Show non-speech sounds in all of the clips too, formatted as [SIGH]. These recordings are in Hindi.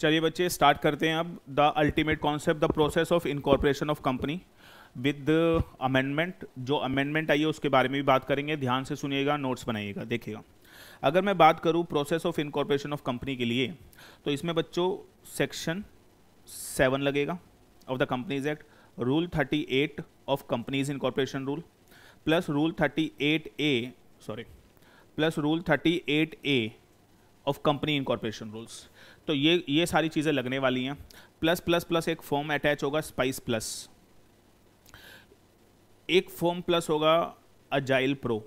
चलिए बच्चे स्टार्ट करते हैं अब the ultimate concept the process of incorporation of company with amendment जो अमेंडमेंट आई है उसके बारे में भी बात करेंगे ध्यान से सुनिएगा नोट्स बनाइएगा देखिएगा अगर मैं बात करूँ process of incorporation of company के लिए तो इसमें बच्चों सेक्शन सेवन लगेगा of the companies act rule thirty eight of companies incorporation rule plus rule thirty eight A sorry plus rule thirty eight A of company incorporation rules तो ये ये सारी चीज़ें लगने वाली हैं प्लस प्लस प्लस एक फॉर्म अटैच होगा स्पाइस प्लस एक फॉर्म प्लस होगा अजाइल प्रो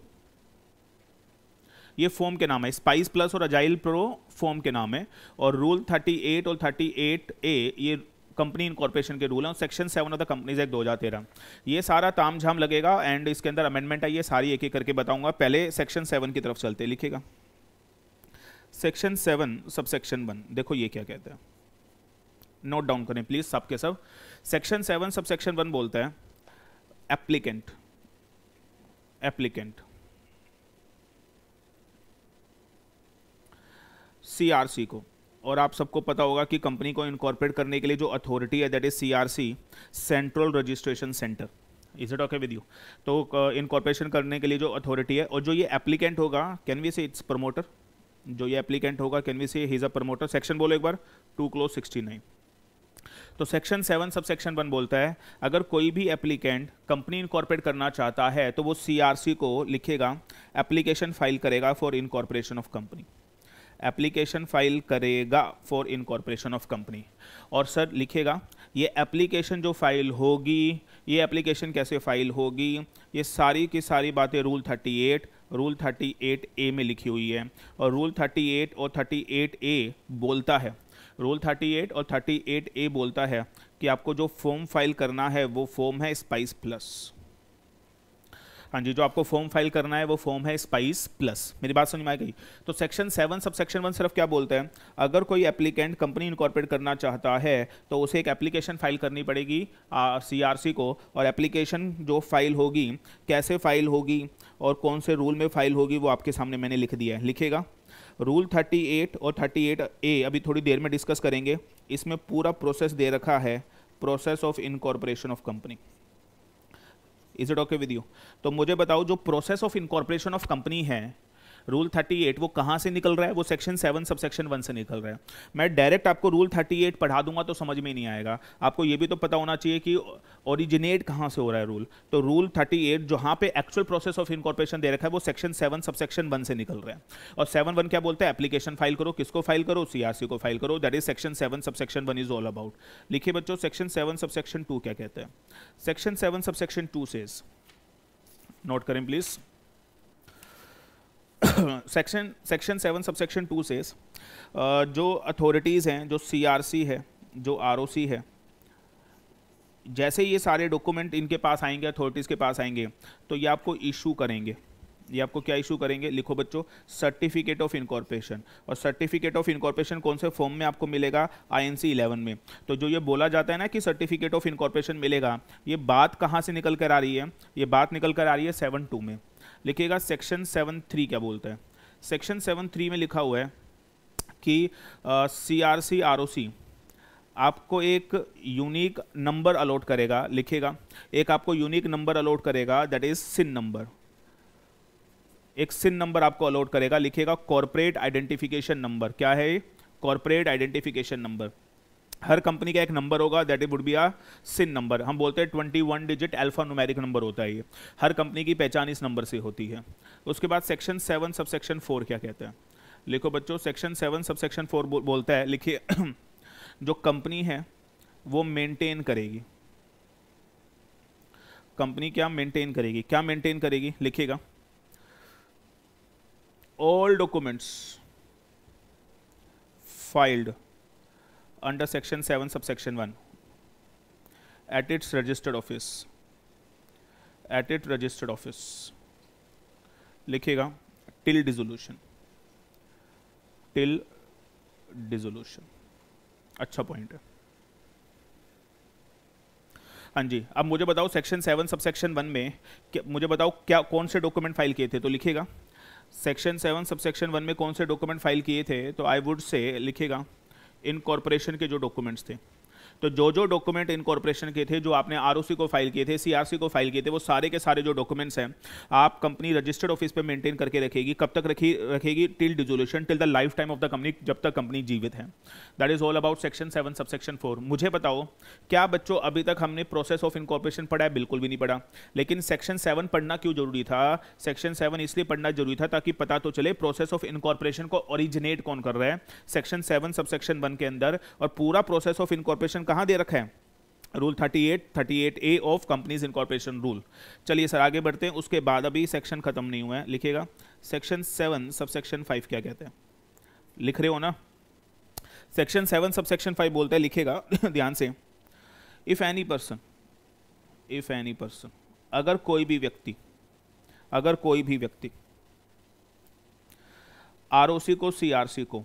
ये फॉर्म के नाम है स्पाइस प्लस और अजाइल प्रो फॉर्म के नाम है और रूल 38 और 38 ए ये कंपनी इनकॉर्पोरेशन के रूल हैं section seven of the companies act दो हज़ार तेरह ये सारा ताम झाम लगेगा एंड इसके अंदर अमेंडमेंट आई है सारी एक एक करके बताऊंगा पहले सेक्शन सेवन की तरफ चलते लिखेगा section seven sub section one देखो ये क्या कहता है नोट डाउन करें प्लीज़ सबके सब section seven sub section one बोलता है एप्लीकेंट एप्लीकेंट सीआरसी को और आप सबको पता होगा कि कंपनी को इनकॉर्पोरेट करने के लिए जो अथॉरिटी है that is CRC central registration centre is it okay with you तो इनकॉर्पोरेशन uh, करने के लिए जो अथॉरिटी है और जो ये एप्लीकेंट होगा can we say it's promoter जो ये एप्लीकेंट होगा can we see he is a promoter section बोलो एक बार टू क्लोज सिक्सटी नाइन तो section seven sub section one बोलता है अगर कोई भी एप्लीकेंट कंपनी इनकॉर्पोरेट करना चाहता है तो वो सीआरसी को लिखेगा एप्लीकेशन फाइल करेगा for incorporation of company application file करेगा फॉर इनकॉर्पोरेशन ऑफ कंपनी और सर लिखेगा ये एप्लीकेशन जो फाइल होगी ये एप्लीकेशन कैसे फाइल होगी ये सारी की सारी बातें rule thirty eight rule 38 A में लिखी हुई है और रूल 38 और 38 ए बोलता है रूल 38 और 38 ए बोलता है कि आपको जो फॉर्म फाइल करना है वो फॉर्म है स्पाइस प्लस हाँ जी जो आपको फॉर्म फाइल करना है वो फॉर्म है स्पाइस प्लस मेरी बात समझ में आई गई तो section seven sub section one सिर्फ क्या बोलते हैं अगर कोई एप्लीकेंट कंपनी इनकॉर्पोरेट करना चाहता है तो उसे एक एप्लीकेशन फाइल करनी पड़ेगी सी को और एप्लीकेशन जो फाइल होगी कैसे फाइल होगी और कौन से रूल में फाइल होगी वो आपके सामने मैंने लिख दिया है लिखेगा रूल 38 और 38 ए अभी थोड़ी देर में डिस्कस करेंगे इसमें पूरा प्रोसेस दे रखा है process of incorporation of company is it okay with you तो मुझे बताओ जो process of incorporation of company है रूल 38 वो कहाँ से निकल रहा है वो सेक्शन 7 सब सेक्शन 1 से निकल रहा है मैं डायरेक्ट आपको रूल 38 पढ़ा दूंगा तो समझ में नहीं आएगा आपको ये भी तो पता होना चाहिए कि ओरिजिनेट कहाँ से हो रहा है रूल तो रूल 38 जहाँ पे एक्चुअल प्रोसेस ऑफ इनकॉर्पोरेशन दे रखा है वो section seven sub section one से निकल रहा है और सेवन वन क्या बोलता है एप्लीकेशन फाइल करो किसको फाइल करो सीआरसी को फाइल करो that is section seven sub section one is all about लिखिए बच्चों section seven sub section two क्या कहते हैं section seven sub section two says note करें please section section seven subsection two से जो अथॉरिटीज़ हैं जो सीआरसी है जो आरओसी है जैसे ये सारे डॉक्यूमेंट इनके पास आएंगे अथॉरिटीज़ के पास आएंगे तो ये आपको इशू करेंगे ये आपको क्या इशू करेंगे लिखो बच्चों सर्टिफिकेट ऑफ इनकॉर्पोरेशन और सर्टिफिकेट ऑफ इनकॉर्पोरेशन कौन से फॉर्म में आपको मिलेगा आईएनसी 11 में तो जो ये बोला जाता है ना कि सर्टिफिकेट ऑफ इनकॉर्पोरेशन मिलेगा ये बात कहाँ से निकल कर आ रही है ये बात निकल कर आ रही है सेवन टू में लिखिएगा सेक्शन सेवन थ्री क्या बोलते हैं सेक्शन सेवन थ्री में लिखा हुआ है कि C R C R O सी आपको एक यूनिक नंबर अलॉट करेगा लिखेगा एक आपको यूनिक नंबर अलॉट करेगा दैट इज सिन नंबर एक सिन नंबर आपको अलॉट करेगा लिखेगा कॉरपोरेट आइडेंटिफिकेशन नंबर क्या है कॉरपोरेट आइडेंटिफिकेशन नंबर हर कंपनी का एक नंबर होगा that it would be a CIN number हम बोलते हैं twenty one digit alphanumeric number होता है ये हर कंपनी की पहचान इस नंबर से होती है उसके बाद सेक्शन सेवन सब सेक्शन फोर क्या कहते हैं लिखो बच्चों सेक्शन सेवन सब सेक्शन फोर बो, बोलता है लिखिए [CLEARS THROAT] जो कंपनी है वो मेंटेन करेगी कंपनी क्या मेंटेन करेगी क्या मेंटेन करेगी लिखिएगा all documents filed under section 7 subsection 1 at its registered office at its registered office लिखेगा till dissolution till dissolution अच्छा पॉइंट है हाँ जी अब मुझे बताओ section seven sub section one में मुझे बताओ क्या कौन से डॉक्यूमेंट फाइल किए थे तो लिखेगा section seven sub section one में कौन से डॉक्यूमेंट फाइल किए थे तो आई वुड से लिखेगा इन कॉरपोरेशन के जो डॉक्यूमेंट्स थे तो जो जो डॉक्यूमेंट इनकॉर्पोरेशन के थे जो आपने आर को फाइल किए थे सी को फाइल किए थे वो सारे के सारे जो डॉक्यूमेंट्स हैं आप कंपनी रजिस्टर्ड ऑफिस पर मेंटेन करके रखेगी कब तक रखी रखेगी till dissolution till the lifetime of the company जब तक कंपनी जीवित है that is all about section seven सब सेक्शन फोर मुझे बताओ क्या बच्चों अभी तक हमने प्रोसेस ऑफ इनकॉर्पोरेशन पढ़ा है बिल्कुल भी नहीं पढ़ा लेकिन सेक्शन सेवन पढ़ना क्यों जरूरी था सेक्शन सेवन इसलिए पढ़ना जरूरी था ताकि पता तो चले प्रोसेस ऑफ इनकॉर्पोरेशन को ओरिजिनेट कौन कर रहा है section seven sub section one के अंदर और पूरा प्रोसेस ऑफ इनकॉर्पोरेशन कहाँ दे रखा है rule 38 38 A of companies incorporation rule चलिए सर आगे बढ़ते हैं उसके बाद अभी सेक्शन ख़त्म नहीं हुआ है लिखिएगा सेक्शन सेवन सब सेक्शन फाइव क्या कहते हैं लिख रहे हो ना सेक्शन सेवन सब सेक्शन फाइव बोलते हैं लिखेगा [LAUGHS] ध्यान से if any person if any person अगर कोई भी व्यक्ति अगर कोई भी व्यक्ति आर को सी को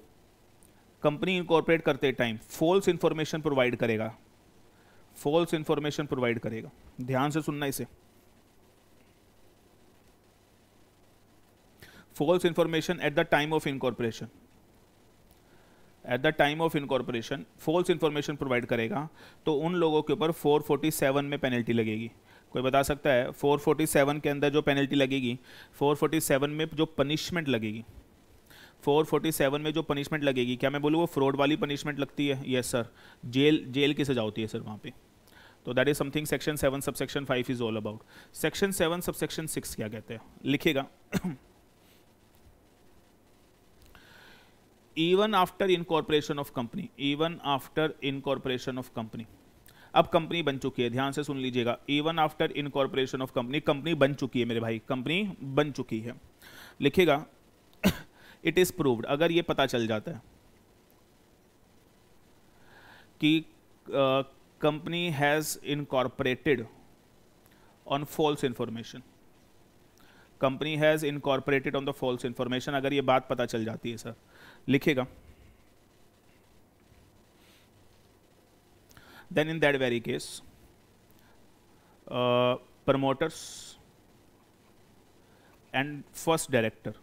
कंपनी इनकॉर्पोरेट करते टाइम फॉल्स इंफॉर्मेशन प्रोवाइड करेगा फॉल्स इंफॉर्मेशन प्रोवाइड करेगा ध्यान से सुनना इसे false information at the time of incorporation at the time of incorporation false information provide करेगा तो उन लोगों के ऊपर 447 में पेनल्टी लगेगी कोई बता सकता है 447 के अंदर जो पेनल्टी लगेगी 447 में जो पनिशमेंट लगेगी 447 में जो पनिशमेंट लगेगी क्या मैं बोलूँ वो फ्रॉड वाली पनिशमेंट लगती है यस सर जेल जेल की सजा होती है सर वहाँ पे तो that is something section seven सब subsection five is all about section seven सब सेक्शन सिक्स क्या कहते हैं लिखेगा even after incorporation of company even after incorporation of company अब कंपनी बन चुकी है ध्यान से सुन लीजिएगा even after incorporation of company company बन चुकी है मेरे भाई कंपनी बन चुकी है लिखेगा इट इज़ प्रूव्ड अगर ये पता चल जाता है कि company has incorporated on false information company has incorporated on the false information अगर ये बात पता चल जाती है सर लिखेगा then in that very case promoters and first director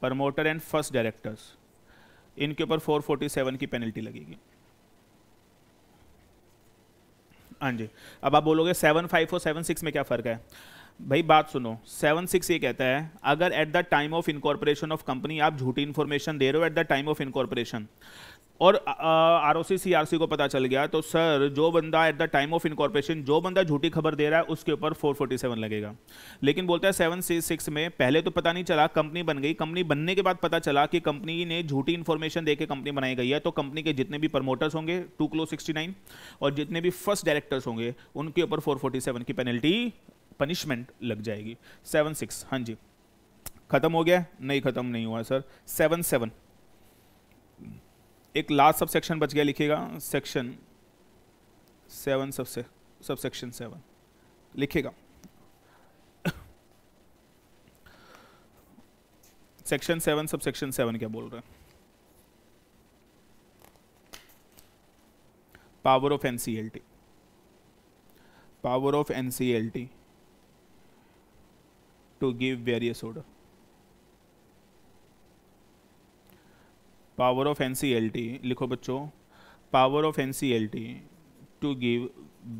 promoter and first directors इनके ऊपर 447 की पेनल्टी लगेगी हाँ जी अब आप बोलोगे सेवन फाइव और सेवन में क्या फ़र्क है भाई बात सुनो 76 ये कहता है अगर at the time of incorporation of company आप झूठी इन्फॉर्मेशन दे रहे हो at the time of incorporation और आर ओ सी को पता चल गया तो सर जो बंदा at the time of incorporation जो बंदा झूठी खबर दे रहा है उसके ऊपर 447 लगेगा लेकिन बोलता है सेवन सिक्स में पहले तो पता नहीं चला कंपनी बन गई कंपनी बनने के बाद पता चला कि कंपनी ने झूठी इन्फॉर्मेशन देकर कंपनी बनाई गई है तो कंपनी के जितने भी प्रमोटर्स होंगे टू क्लो सिक्सटी और जितने भी फर्स्ट डायरेक्टर्स होंगे उनके ऊपर फोर की पेनल्टी पनिशमेंट लग जाएगी सेवन सिक्स हाँ जी खत्म हो गया नहीं खत्म नहीं हुआ सर सेवन सेवन एक लास्ट सब सेक्शन बच गया लिखेगा सेक्शन सेवन सब से सब सेक्शन सेवन लिखेगा section seven sub section seven क्या बोल रहे हैं power of NCLT power of NCLT to give various order power of N लिखो बच्चों power of N to give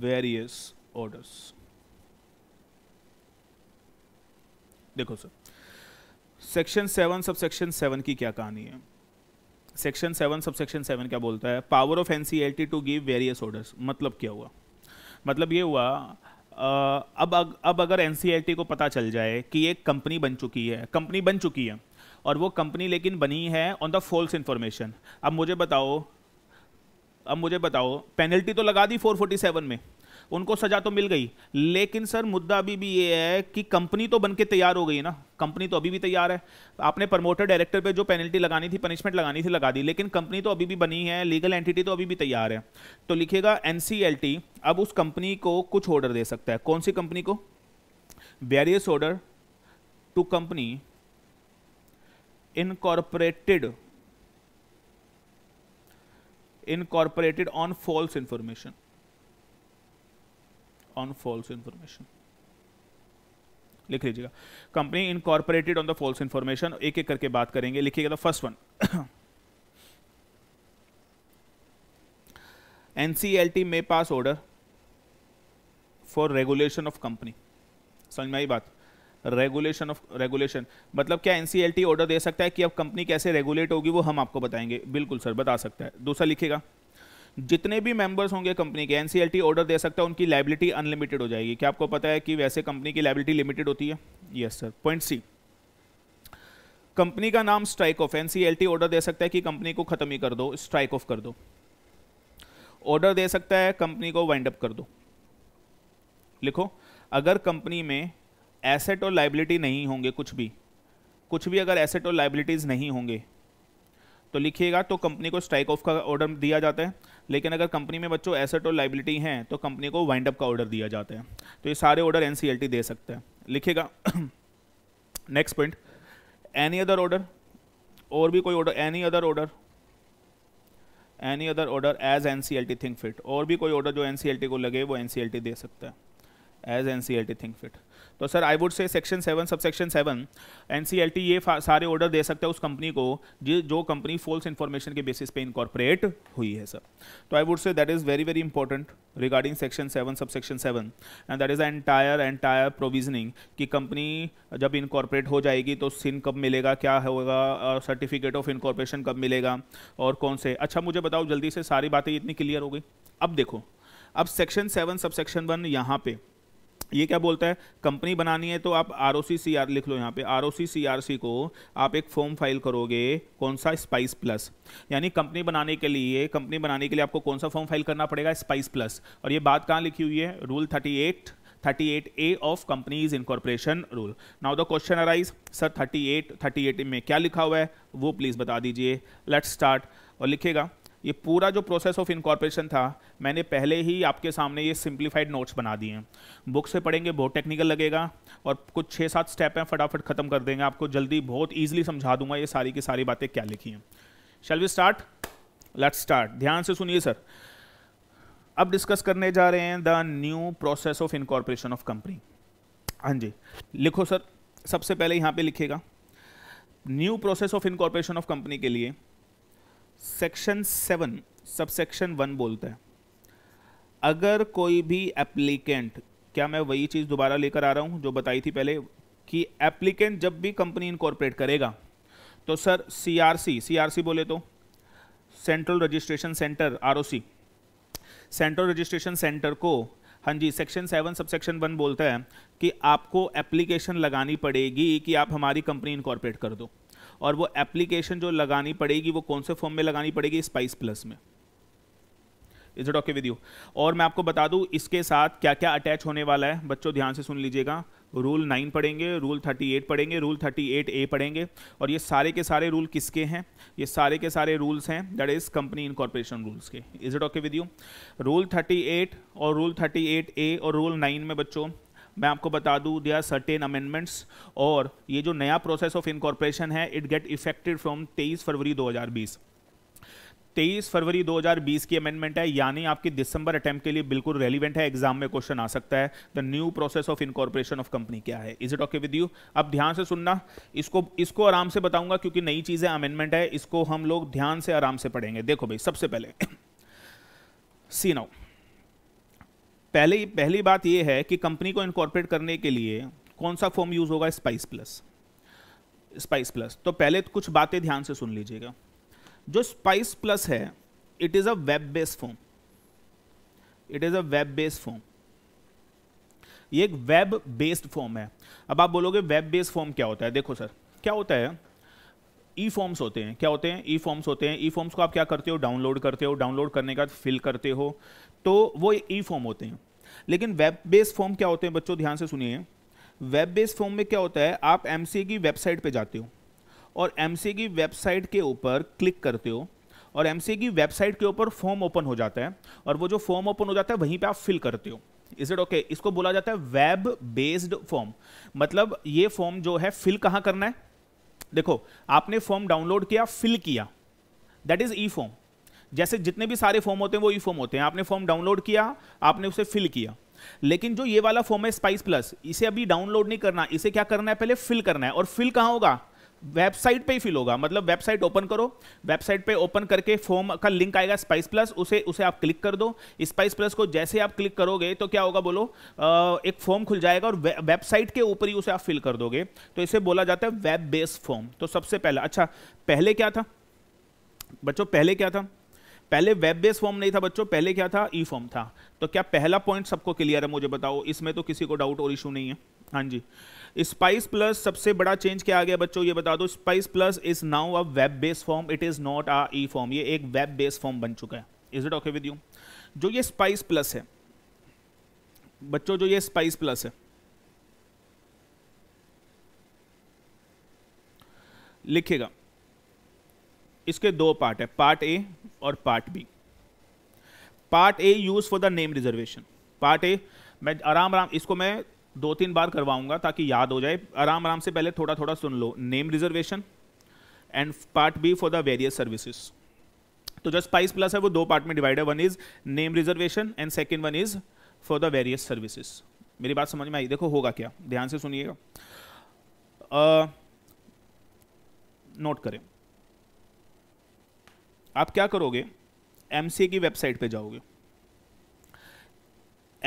various orders देखो sir section seven sub section seven की क्या कहानी है section seven sub section seven क्या बोलता है power of N to give various orders मतलब क्या हुआ मतलब ये हुआ अब अब अगर एन को पता चल जाए कि एक कंपनी बन चुकी है कंपनी बन चुकी है और वो कंपनी लेकिन बनी है ऑन द फॉल्स इंफॉर्मेशन अब मुझे बताओ अब मुझे बताओ पेनल्टी तो लगा दी 447 में उनको सजा तो मिल गई लेकिन सर मुद्दा अभी भी ये है कि कंपनी तो बन के तैयार हो गई ना कंपनी तो अभी भी तैयार है आपने प्रमोटर डायरेक्टर पे जो पेनल्टी लगानी थी पनिशमेंट लगानी थी लगा दी लेकिन कंपनी तो अभी भी बनी है लीगल एंटिटी तो अभी भी तैयार है तो लिखेगा एन अब उस कंपनी को कुछ ऑर्डर दे सकता है कौन सी कंपनी को various order to company incorporated incorporated on false information on false information लिख लीजिएगा company incorporated on the false information एक एक करके बात करेंगे लिखिएगा द फर्स्ट वन एनसीएलटी में pass order for regulation of company समझ में आई बात रेगुलेशन ऑफ रेगुलेशन मतलब क्या एनसीएलटी ऑर्डर दे सकता है कि अब कंपनी कैसे रेगुलेट होगी वो हम आपको बताएंगे बिल्कुल सर बता सकता है दूसरा लिखेगा जितने भी मेंबर्स होंगे कंपनी के एनसीएलटी ऑर्डर दे सकता है उनकी लाइबिलिटी अनलिमिटेड हो जाएगी क्या आपको पता है कि वैसे कंपनी की लाइबिलिटी लिमिटेड होती है yes sir point C company का नाम स्ट्राइक ऑफ एनसीएलटी ऑर्डर दे सकता है कि कंपनी को खत्म ही कर दो स्ट्राइक ऑफ कर दो ऑर्डर दे सकता है कंपनी को वाइंड अप कर दो लिखो अगर कंपनी में एसेट और लाइबिलिटी नहीं होंगे कुछ भी कुछ भी अगर एसेट और लाइबिलिटीज़ नहीं होंगे तो लिखिएगा तो कंपनी को स्ट्राइक ऑफ का ऑर्डर दिया जाता है लेकिन अगर कंपनी में बच्चों एसेट और लाइबिलिटी हैं तो कंपनी को वाइंड अप का ऑर्डर दिया जाता है तो ये सारे ऑर्डर एन दे सकते हैं लिखिएगा next point any other order और भी कोई order any other order any other order as N C L T think fit और भी कोई ऑर्डर जो एन सी एल टी को लगे वो एन सी एल टी दे सकता है as N C L T think fit तो sir I would say section seven sub section seven N C L T ये सारे ऑर्डर दे सकते हैं उस कंपनी को जो कंपनी फॉल्स इन्फॉर्मेशन के बेसिस पे इनकॉर्पोरेट हुई है सर तो I would say that is very very important regarding section seven sub section seven and that is entire entire provisioning कि कंपनी जब इनकॉर्पोरेट हो जाएगी तो सिन कब मिलेगा क्या होगा सर्टिफिकेट ऑफ इनकॉर्पोरेशन कब मिलेगा और कौन से अच्छा मुझे बताओ जल्दी से सारी बातें इतनी क्लियर हो गई अब देखो अब section seven sub section one यहाँ पे ये क्या बोलता है कंपनी बनानी है तो आप are O C C R लिख लो यहाँ पे are O C C R C को आप एक फॉर्म फाइल करोगे कौन सा स्पाइस प्लस यानी कंपनी बनाने के लिए कंपनी बनाने के लिए आपको कौन सा फॉर्म फाइल करना पड़ेगा स्पाइस प्लस और ये बात कहाँ लिखी हुई है rule thirty eight incorporation rule now the question arise sir thirty eight 38, 38 में क्या लिखा हुआ है वो प्लीज़ बता दीजिए लेट्स स्टार्ट और लिखेगा ये पूरा जो प्रोसेस ऑफ इनकॉर्पोरेशन था मैंने पहले ही आपके सामने ये सिंप्लीफाइड नोट्स बना दिए हैं बुक से पढ़ेंगे बहुत टेक्निकल लगेगा और कुछ छः सात स्टेप हैं फटाफट ख़त्म कर देंगे आपको जल्दी बहुत ईजिली समझा दूंगा ये सारी की सारी बातें क्या लिखी हैं shall we start let start ध्यान से सुनिए सर अब डिस्कस करने जा रहे हैं the new process of incorporation of company हाँ जी लिखो सर सबसे पहले यहाँ पे लिखेगा new process of incorporation of company के लिए section seven sub section one बोलते हैं अगर कोई भी एप्लीकेंट क्या मैं वही चीज़ दोबारा लेकर आ रहा हूँ जो बताई थी पहले कि एप्लीकेंट जब भी कंपनी इनकॉर्पोरेट करेगा तो सर सीआरसी सीआरसी बोले तो central registration centre ROC central registration centre को हाँ जी section seven sub section one बोलता है कि आपको एप्लीकेशन लगानी पड़ेगी कि आप हमारी कंपनी इनकॉर्पोरेट कर दो और वो एप्लीकेशन जो लगानी पड़ेगी वो कौन से फॉर्म में लगानी पड़ेगी स्पाइस प्लस में is it okay with you और मैं आपको बता दूं इसके साथ क्या क्या अटैच होने वाला है बच्चों ध्यान से सुन लीजिएगा रूल नाइन पढ़ेंगे रूल थर्टी एट पढ़ेंगे रूल थर्टी एट ए पढ़ेंगे और ये सारे के सारे रूल किसके हैं ये सारे के सारे रूल्स हैं that is company incorporation rules के is it okay with you rule thirty eight और रूल थर्टी एट ए और रूल नाइन में बच्चों मैं आपको बता दूं दे आर सर्टेन अमेंडमेंट्स और ये जो नया प्रोसेस ऑफ इनकॉर्पोरेशन है इट गेट इफेक्टेड फ्रॉम 23 फरवरी 2020 23 फरवरी 2020 की अमेंडमेंट है यानी आपकी दिसंबर अटैम्प्ट के लिए बिल्कुल रेलिवेंट है एग्जाम में क्वेश्चन आ सकता है the new process of incorporation of company क्या है is it okay with you अब ध्यान से सुनना इसको इसको आराम से बताऊंगा क्योंकि नई चीज़ें अमेंडमेंट है इसको हम लोग ध्यान से आराम से पढ़ेंगे देखो भाई सबसे पहले सी [CLEARS THROAT] नाउ पहले पहली बात यह है कि कंपनी को इनकॉर्पोरेट करने के लिए कौन सा फॉर्म यूज़ होगा स्पाइस प्लस स्पाइस प्लस तो पहले कुछ बातें ध्यान से सुन लीजिएगा जो स्पाइस प्लस है it is a web based form it is a web based form ये एक वेब बेस्ड फॉर्म है अब आप बोलोगे वेब बेस्ड फॉर्म क्या होता है देखो सर क्या होता है ई फॉर्म्स होते हैं क्या होते हैं ई फॉर्म्स होते हैं ई फॉर्म्स को आप क्या करते हो डाउनलोड करते हो डाउनलोड करने का फिल करते हो तो वो ई e फॉर्म होते हैं लेकिन वेब बेस्ड फॉर्म क्या होते हैं बच्चों ध्यान से सुनिए वेब बेस्ड फॉर्म में क्या होता है आप एम की वेबसाइट पर जाते हो और एम की वेबसाइट के ऊपर क्लिक करते हो और एम की वेबसाइट के ऊपर फॉर्म ओपन हो जाता है और वो जो फॉर्म ओपन हो जाता है वहीं पे आप फिल करते हो इज इट ओके इसको बोला जाता है वेब बेस्ड फॉर्म मतलब ये फॉर्म जो है फिल कहाँ करना है देखो आपने फॉर्म डाउनलोड किया फिल किया दैट इज ई फॉर्म जैसे जितने भी सारे फॉर्म होते हैं वो ई e फॉर्म होते हैं आपने फॉर्म डाउनलोड किया आपने उसे फिल किया लेकिन जो ये वाला फॉर्म है स्पाइस प्लस इसे अभी डाउनलोड नहीं करना इसे क्या करना है पहले फिल करना है और फिल कहाँ होगा वेबसाइट पे ही फिल होगा मतलब वेबसाइट ओपन करो वेबसाइट पे ओपन करके फॉर्म का लिंक आएगा स्पाइस प्लस उसे उसे आप क्लिक कर दो स्पाइस प्लस को जैसे आप क्लिक करोगे तो क्या होगा बोलो एक फॉर्म खुल जाएगा और वेबसाइट के ऊपर ही उसे आप फिल कर दोगे तो इसे बोला जाता है वेब बेस्ड फॉर्म तो सबसे पहला अच्छा पहले क्या था बच्चों पहले क्या था पहले वेब बेस फॉर्म नहीं था बच्चों पहले क्या था ई फॉर्म था तो क्या पहला पॉइंट सबको क्लियर है मुझे बताओ इसमें तो किसी को डाउट और इशू नहीं है हाँ जी स्पाइस प्लस सबसे बड़ा चेंज क्या आ गया बच्चों ये बता दो spice plus is now a web base form it is not a e form ये एक वेब बेस फॉर्म बन चुका है is it okay with you जो ये स्पाइस प्लस है बच्चों जो ये स्पाइस प्लस है लिखेगा इसके दो पार्ट है पार्ट ए और part B part A use for the name reservation part A मैं आराम आराम इसको मैं दो तीन बार करवाऊंगा ताकि याद हो जाए आराम आराम से पहले थोड़ा थोड़ा सुन लो name reservation and part B for the various services तो जो स्पाइस प्लस है वो दो पार्ट में डिवाइड है one is name reservation and second one is for the various services मेरी बात समझ में आई देखो होगा क्या ध्यान से सुनिएगा नोट करें आप क्या करोगे एम की वेबसाइट पे जाओगे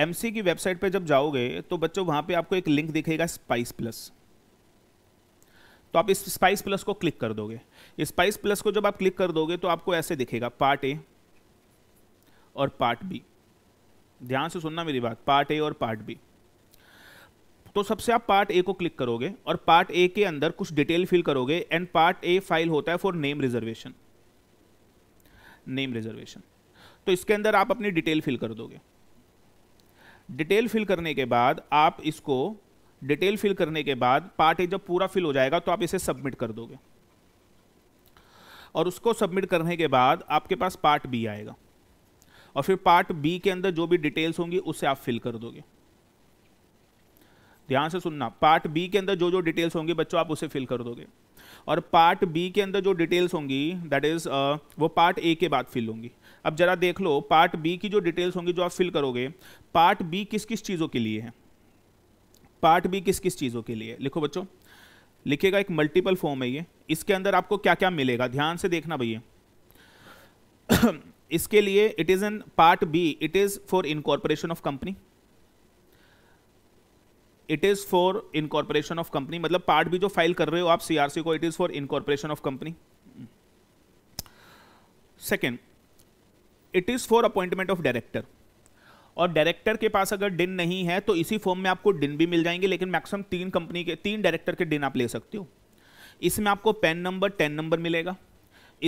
एम की वेबसाइट पे जब जाओगे तो बच्चों वहाँ पे आपको एक लिंक दिखेगा स्पाइस प्लस तो आप इस स्पाइस प्लस को क्लिक कर दोगे स्पाइस प्लस को जब आप क्लिक कर दोगे तो आपको ऐसे दिखेगा पार्ट ए और पार्ट बी ध्यान से सुनना मेरी बात पार्ट ए और पार्ट बी तो सबसे आप पार्ट ए को क्लिक करोगे और पार्ट ए के अंदर कुछ डिटेल फिल करोगे एंड पार्ट ए फाइल होता है for name reservation name reservation तो इसके अंदर आप अपनी डिटेल फिल कर दोगे डिटेल फिल करने के बाद आप इसको डिटेल फिल करने के बाद पार्ट ए जब पूरा फिल हो जाएगा तो आप इसे सबमिट कर दोगे और उसको सबमिट करने के बाद आपके पास पार्ट बी आएगा और फिर पार्ट बी के अंदर जो भी डिटेल्स होंगी उसे आप फिल कर दोगे ध्यान से सुनना पार्ट बी के अंदर जो जो डिटेल्स होंगी बच्चों आप उसे फिल कर दोगे और पार्ट बी के अंदर जो डिटेल्स होंगी दैट इज़ वो पार्ट ए के बाद फिल होंगी अब जरा देख लो पार्ट बी की जो डिटेल्स होंगी जो आप फिल करोगे पार्ट बी किस किस चीज़ों के लिए है पार्ट बी किस किस चीज़ों के लिए लिखो बच्चों लिखेगा एक मल्टीपल फॉर्म है ये इसके अंदर आपको क्या क्या मिलेगा ध्यान से देखना भैया [COUGHS] इसके लिए it is an part B it is for incorporation of company it is for incorporation of company मतलब पार्ट भी जो फाइल कर रहे हो आप सीआरसी को it is for incorporation of company second it is for appointment of director और डायरेक्टर के पास अगर डिन नहीं है तो इसी फॉर्म में आपको डिन भी मिल जाएंगे लेकिन मैक्सिमम तीन कंपनी के तीन डायरेक्टर के डिन आप ले सकते हो इसमें आपको पेन नंबर टेन नंबर मिलेगा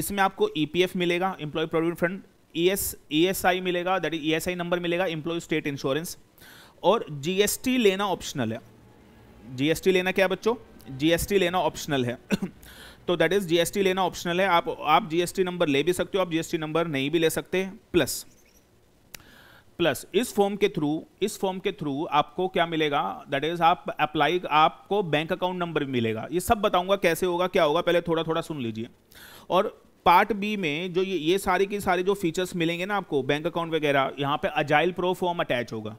इसमें आपको ईपीएफ e मिलेगा employ provident fund E S E S I मिलेगा that E S I number मिलेगा इंप्लॉय स्टेट इंश्योरेंस और जीएसटी लेना ऑप्शनल है जीएसटी लेना क्या बच्चों जीएसटी लेना ऑप्शनल है [COUGHS] तो दैट इज़ जीएसटी लेना ऑप्शनल है आप आप जीएसटी नंबर ले भी सकते हो आप जीएसटी नंबर नहीं भी ले सकते प्लस प्लस इस फॉर्म के थ्रू इस फॉर्म के थ्रू आपको क्या मिलेगा दैट इज आप अप्लाई आपको बैंक अकाउंट नंबर भी मिलेगा ये सब बताऊंगा कैसे होगा क्या होगा पहले थोड़ा थोड़ा सुन लीजिए और पार्ट बी में जो ये ये सारी की सारी जो फीचर्स मिलेंगे ना आपको बैंक अकाउंट वगैरह यहाँ पे अजाइल प्रो फॉर्म अटैच होगा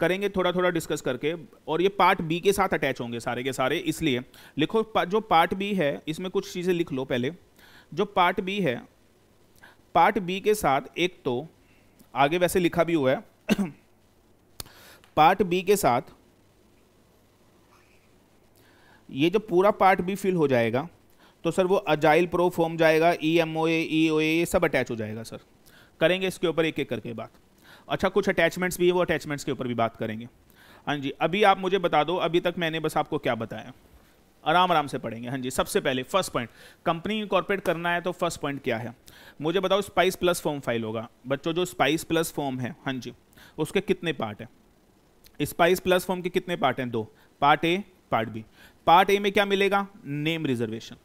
करेंगे थोड़ा थोड़ा डिस्कस करके और ये पार्ट बी के साथ अटैच होंगे सारे के सारे इसलिए लिखो जो पार्ट बी है इसमें कुछ चीज़ें लिख लो पहले जो पार्ट बी है पार्ट बी के साथ एक तो आगे वैसे लिखा भी हुआ है पार्ट बी के साथ ये जो पूरा पार्ट बी फिल हो जाएगा तो सर वो अजाइल प्रो फॉर्म जाएगा ई एम ओ ए ये सब अटैच हो जाएगा सर करेंगे इसके ऊपर एक एक करके बात अच्छा कुछ अटैचमेंट्स भी है वो अटैचमेंट्स के ऊपर भी बात करेंगे हाँ जी अभी आप मुझे बता दो अभी तक मैंने बस आपको क्या बताया आराम आराम से पढ़ेंगे हाँ जी सबसे पहले फर्स्ट पॉइंट कंपनी इंकॉर्पोरेट करना है तो फर्स्ट पॉइंट क्या है मुझे बताओ स्पाइस प्लस फॉर्म फाइल होगा बच्चों जो स्पाइस प्लस फॉर्म है हाँ जी उसके कितने पार्ट हैं स्पाइस प्लस फॉर्म के कितने पार्ट हैं दो part A part B part A में क्या मिलेगा नेम रिजर्वेशन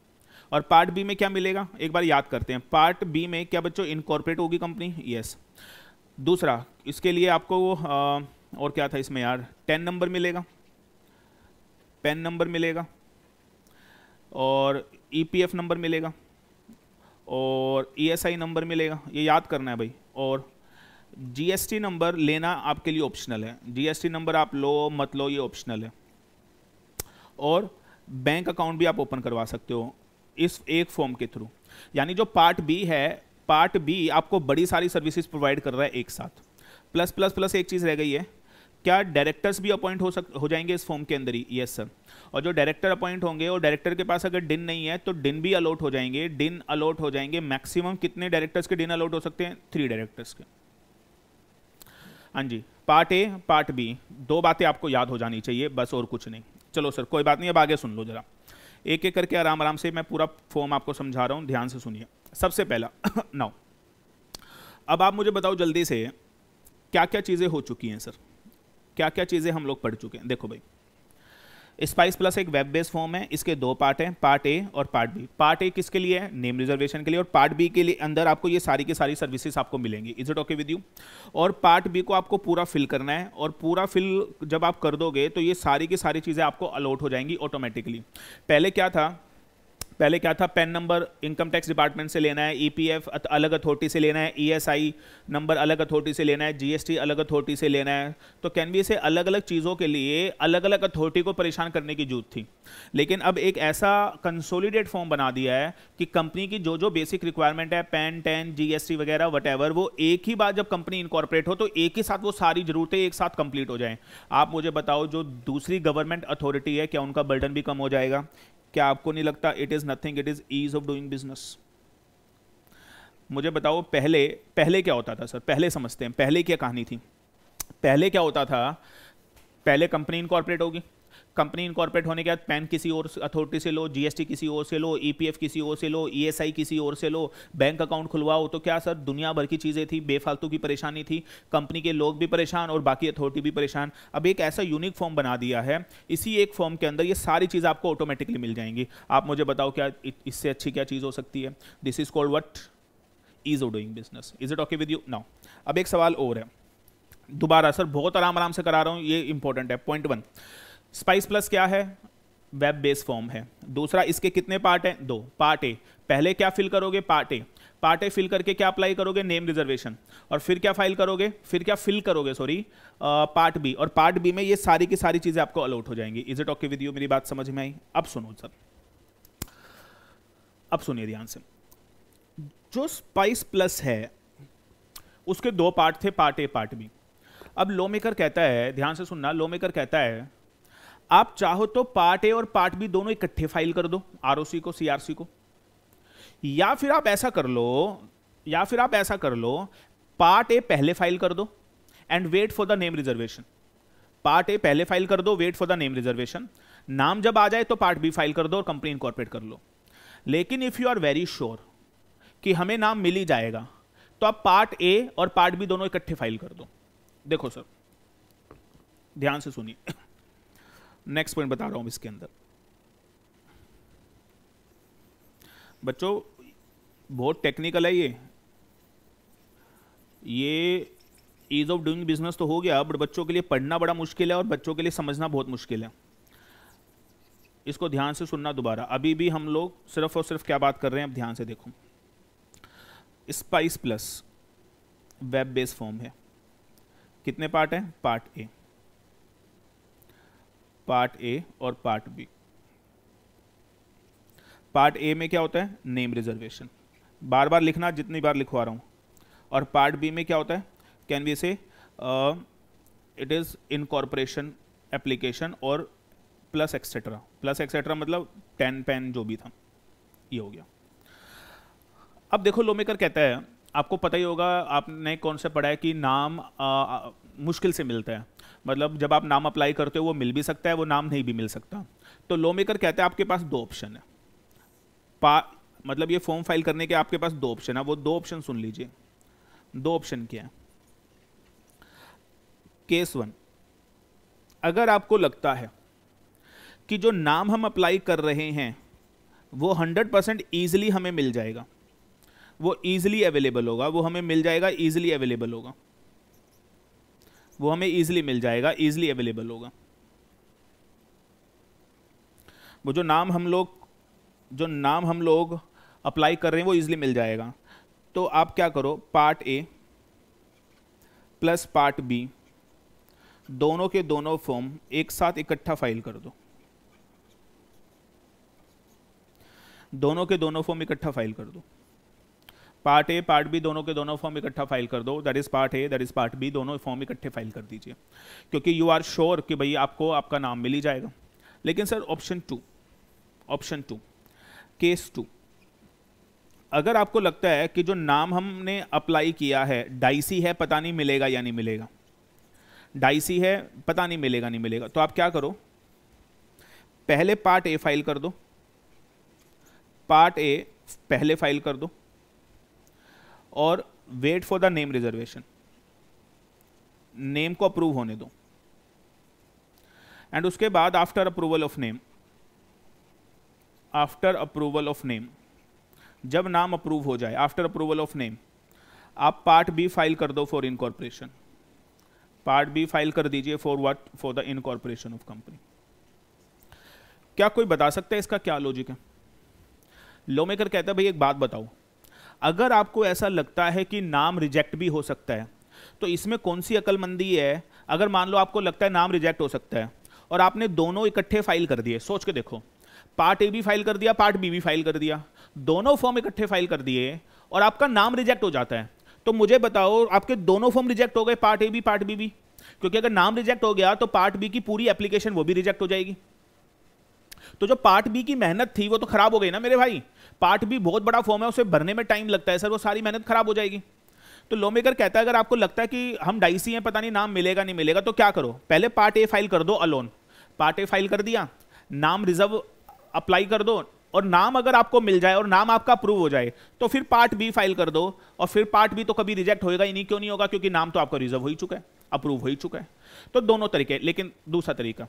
और पार्ट बी में क्या मिलेगा एक बार याद करते हैं पार्ट बी में क्या बच्चों इनकॉर्पोरेट होगी कंपनी यस दूसरा इसके लिए आपको आ, और क्या था इसमें यार टेन नंबर मिलेगा पेन नंबर मिलेगा और ईपीएफ e नंबर मिलेगा और ईएसआई e नंबर मिलेगा ये याद करना है भाई और जीएसटी नंबर लेना आपके लिए ऑप्शनल है जीएसटी नंबर आप लो मत लो ये ऑप्शनल है और बैंक अकाउंट भी आप ओपन करवा सकते हो इस एक फॉर्म के थ्रू यानी जो पार्ट बी है पार्ट बी आपको बड़ी सारी सर्विसेज प्रोवाइड कर रहा है एक साथ प्लस प्लस प्लस एक चीज़ रह गई है क्या डायरेक्टर्स भी अपॉइंट हो सक हो जाएंगे इस फॉर्म के अंदर ही यस सर और जो डायरेक्टर अपॉइंट होंगे और डायरेक्टर के पास अगर डिन नहीं है तो डिन भी अलॉट हो जाएंगे डिन अलॉट हो जाएंगे मैक्सिमम कितने डायरेक्टर्स के डिन अलॉट हो सकते हैं थ्री डायरेक्टर्स के हाँ जी पार्ट ए पार्ट बी दो बातें आपको याद हो जानी चाहिए बस और कुछ नहीं चलो सर कोई बात नहीं अब आगे सुन लो जरा एक एक करके आराम आराम से मैं पूरा फॉर्म आपको समझा रहा हूँ ध्यान से सुनिए सबसे पहला [COUGHS] नाउ अब आप मुझे बताओ जल्दी से क्या क्या चीज़ें हो चुकी हैं सर क्या क्या चीज़ें हम लोग पढ़ चुके हैं देखो भाई स्पाइस प्लस एक वेब बेस्ड फॉर्म है इसके दो पार्ट हैं पार्ट ए और पार्ट बी पार्ट ए किसके लिए है नेम रिजर्वेशन के लिए और पार्ट बी के लिए अंदर आपको ये सारी की सारी सर्विसेज आपको मिलेंगी is it okay with you और पार्ट बी को आपको पूरा फिल करना है और पूरा फिल जब आप कर दोगे तो ये सारी की सारी चीज़ें आपको अलॉट हो जाएंगी ऑटोमेटिकली पहले क्या था पहले क्या था PAN number income tax department से लेना है ईपीएफ e अलग अथॉरिटी से लेना है ईएसआई e नंबर अलग अथॉरिटी से लेना है जीएसटी अलग अथॉरिटी से लेना है तो कैन बी से अलग अलग चीज़ों के लिए अलग अलग अथॉरिटी को परेशान करने की जरूरत थी लेकिन अब एक ऐसा कंसोलिडेट फॉर्म बना दिया है कि कंपनी की जो जो बेसिक रिक्वायरमेंट है पेन टेन जीएसटी वगैरह वट वो एक ही बार जब कंपनी इनकॉर्पोरेट हो तो एक ही साथ वो सारी जरूरतें एक साथ कंप्लीट हो जाएँ आप मुझे बताओ जो दूसरी गवर्नमेंट अथॉरिटी है क्या उनका बर्डन भी कम हो जाएगा क्या आपको नहीं लगता it is nothing it is ease of doing business मुझे बताओ पहले पहले क्या होता था सर पहले समझते हैं पहले क्या कहानी थी पहले क्या होता था पहले कंपनी इनकॉर्पोरेट होगी कंपनी इनकॉर्पोरेट होने के बाद पैन किसी और अथॉरिटी से लो जीएसटी किसी और से लो ईपीएफ किसी और से लो ईएसआई किसी और से लो बैंक अकाउंट खुलवाओ तो क्या सर दुनिया भर की चीज़ें थी बेफालतू की परेशानी थी कंपनी के लोग भी परेशान और बाकी अथॉरिटी भी परेशान अब एक ऐसा यूनिक फॉर्म बना दिया है इसी एक फॉर्म के अंदर ये सारी चीज़ आपको ऑटोमेटिकली मिल जाएंगी आप मुझे बताओ क्या इससे अच्छी क्या चीज़ हो सकती है this is called what is of doing business is it okay with you now अब एक सवाल और है दोबारा सर बहुत आराम आराम से करा रहा हूँ ये इंपॉर्टेंट है पॉइंट वन स्पाइस प्लस क्या है वेब बेस फॉर्म है दूसरा इसके कितने पार्ट हैं दो पार्ट ए पहले क्या फिल करोगे part A part A fill करके क्या अप्लाई करोगे नेम रिजर्वेशन और फिर क्या फाइल करोगे फिर क्या फिल करोगे सॉरी पार्ट बी और पार्ट बी में ये सारी की सारी चीज़ें आपको अलाउट हो जाएंगी is it okay with you मेरी बात समझ में आई अब सुनो सर अब सुनिए ध्यान से जो स्पाइस प्लस है उसके दो पार्ट थे पार्ट ए पार्ट बी अब लॉ मेकर कहता है ध्यान से सुनना लॉ मेकर कहता है आप चाहो तो पार्ट ए और पार्ट बी दोनों इकट्ठे फाइल कर दो आरओसी को सीआरसी को या फिर आप ऐसा कर लो या फिर आप ऐसा कर लो पार्ट ए पहले फाइल कर दो and wait for the name reservation part A पहले फाइल कर दो wait for the name reservation नाम जब आ जाए तो पार्ट बी फाइल कर दो और कंपनी इनकॉर्पोरेट कर लो लेकिन if you are very sure कि हमें नाम मिल ही जाएगा तो आप पार्ट ए और पार्ट बी दोनों इकट्ठे फाइल कर दो देखो सर ध्यान से सुनिए नेक्स्ट पॉइंट बता रहा हूँ इसके अंदर बच्चों बहुत टेक्निकल है ये ये ईज़ ऑफ डूइंग बिजनेस तो हो गया बट बच्चों के लिए पढ़ना बड़ा मुश्किल है और बच्चों के लिए समझना बहुत मुश्किल है इसको ध्यान से सुनना दोबारा अभी भी हम लोग सिर्फ और सिर्फ क्या बात कर रहे हैं अब ध्यान से देखो spice plus web based form है कितने पार्ट हैं पार्ट ए पार्ट ए और पार्ट बी पार्ट ए में क्या होता है नेम रिजर्वेशन बार बार लिखना जितनी बार लिखवा रहा हूं और पार्ट बी में क्या होता है can be say it is incorporation application और प्लस एक्सेट्रा प्लस एक्सेट्रा मतलब टेन पेन जो भी था ये हो गया अब देखो लोमेकर कहता है आपको पता ही होगा आपने कौन सा पढ़ा है कि नाम मुश्किल से मिलता है मतलब जब आप नाम अप्लाई करते हो वो मिल भी सकता है वो नाम नहीं भी मिल सकता तो लॉ मेकर कहते हैं आपके पास दो ऑप्शन है पा मतलब ये फॉर्म फाइल करने के आपके पास दो ऑप्शन है वो दो ऑप्शन सुन लीजिए दो ऑप्शन क्या है केस वन अगर आपको लगता है कि जो नाम हम अप्लाई कर रहे हैं वो हंड्रेड परसेंट ईजिली हमें मिल जाएगा वो ईजिली अवेलेबल होगा वो हमें मिल जाएगा ईजिली अवेलेबल होगा वो हमें ईजिली मिल जाएगा ईजिली अवेलेबल होगा वो जो नाम हम लोग जो नाम हम लोग अप्लाई कर रहे हैं वो ईजिली मिल जाएगा तो आप क्या करो part A plus part B दोनों के दोनों फॉर्म एक साथ इकट्ठा फाइल कर दो दोनों के दोनों फॉर्म इकट्ठा फाइल कर दो पार्ट ए पार्ट बी दोनों के दोनों फॉर्म इकट्ठा फाइल कर दो that is part A that is part B दोनों फॉर्म इकट्ठे फाइल कर दीजिए क्योंकि यू आर श्योर कि भाई आपको आपका नाम मिल ही जाएगा लेकिन sir option two option two case two अगर आपको लगता है कि जो नाम हमने अप्लाई किया है डाइसी है पता नहीं मिलेगा या नहीं मिलेगा डाइसी है पता नहीं मिलेगा नहीं मिलेगा तो आप क्या करो पहले पार्ट ए फाइल कर दो पार्ट ए पहले फाइल कर दो और wait for the name reservation name को अप्रूव होने दो एंड उसके बाद after approval of name after approval of name जब नाम अप्रूव हो जाए आफ्टर अप्रूवल ऑफ नेम आप पार्ट बी फाइल कर दो for incorporation part B file कर दीजिए for what for the incorporation of company क्या कोई बता सकता है इसका क्या लॉजिक है लॉ मेकर कहता है भाई एक बात बताओ अगर आपको ऐसा लगता है कि नाम रिजेक्ट भी हो सकता है तो इसमें कौन सी अकलमंदी है अगर मान लो आपको लगता है नाम रिजेक्ट हो सकता है और आपने दोनों इकट्ठे फाइल कर दिए सोच के देखो पार्ट ए भी फाइल कर दिया पार्ट बी भी फाइल कर दिया दोनों फॉर्म इकट्ठे फाइल कर दिए और आपका नाम रिजेक्ट हो जाता है तो मुझे बताओ आपके दोनों फॉर्म रिजेक्ट हो गए पार्ट ए भी पार्ट बी भी क्योंकि अगर नाम रिजेक्ट हो गया तो पार्ट बी की पूरी एप्लीकेशन वो भी रिजेक्ट हो जाएगी तो जो पार्ट बी की मेहनत थी वो तो खराब हो गई ना मेरे भाई पार्ट भी बहुत बड़ा फॉर्म है उसे भरने में टाइम लगता है सर वो सारी मेहनत खराब हो जाएगी तो मेकर कहता है अगर आपको लगता है कि हम डाइसी हैं पता नहीं नाम मिलेगा नहीं मिलेगा तो क्या करो पहले पार्ट ए फाइल कर दो अलोन पार्ट ए फाइल कर दिया नाम रिजर्व अप्लाई कर दो और नाम अगर आपको मिल जाए और नाम आपका अप्रूव हो जाए तो फिर पार्ट बी फाइल कर दो और फिर पार्ट बी तो कभी रिजेक्ट होएगा ही नहीं क्यों नहीं होगा क्योंकि नाम तो आपका रिजर्व हो ही चुका है अप्रूव हो ही चुका है तो दोनों तरीके लेकिन दूसरा तरीका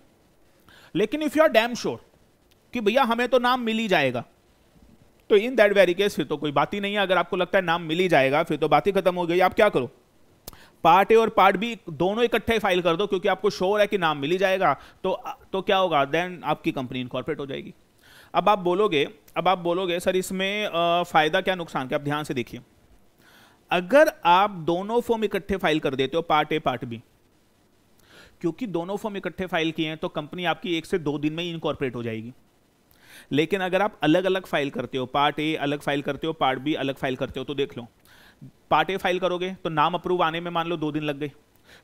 लेकिन if you are damn sure कि भैया हमें तो नाम मिल ही जाएगा तो इन दैट वेरी केस फिर तो कोई बात ही नहीं है अगर आपको लगता है नाम मिल ही जाएगा फिर तो बात ही खत्म हो गई आप क्या करो पार्ट ए और पार्ट बी दोनों इकट्ठे फाइल कर दो क्योंकि आपको शोर है कि नाम मिल ही जाएगा तो तो क्या होगा देन आपकी कंपनी इनकॉर्पोरेट हो जाएगी अब आप बोलोगे अब आप बोलोगे सर इसमें फ़ायदा क्या नुकसान क्या आप ध्यान से देखिए अगर आप दोनों फॉर्म इकट्ठे फाइल कर देते हो पार्ट ए पार्ट बी क्योंकि दोनों फॉर्म इकट्ठे फाइल किए हैं तो कंपनी आपकी एक से दो दिन में इनकॉर्पोरेट हो जाएगी लेकिन अगर आप अलग अलग फाइल करते हो पार्ट ए अलग फाइल करते हो पार्ट बी अलग फाइल करते हो तो देख लो पार्ट ए फाइल करोगे तो नाम अप्रूव आने में मान लो दो दिन लग गए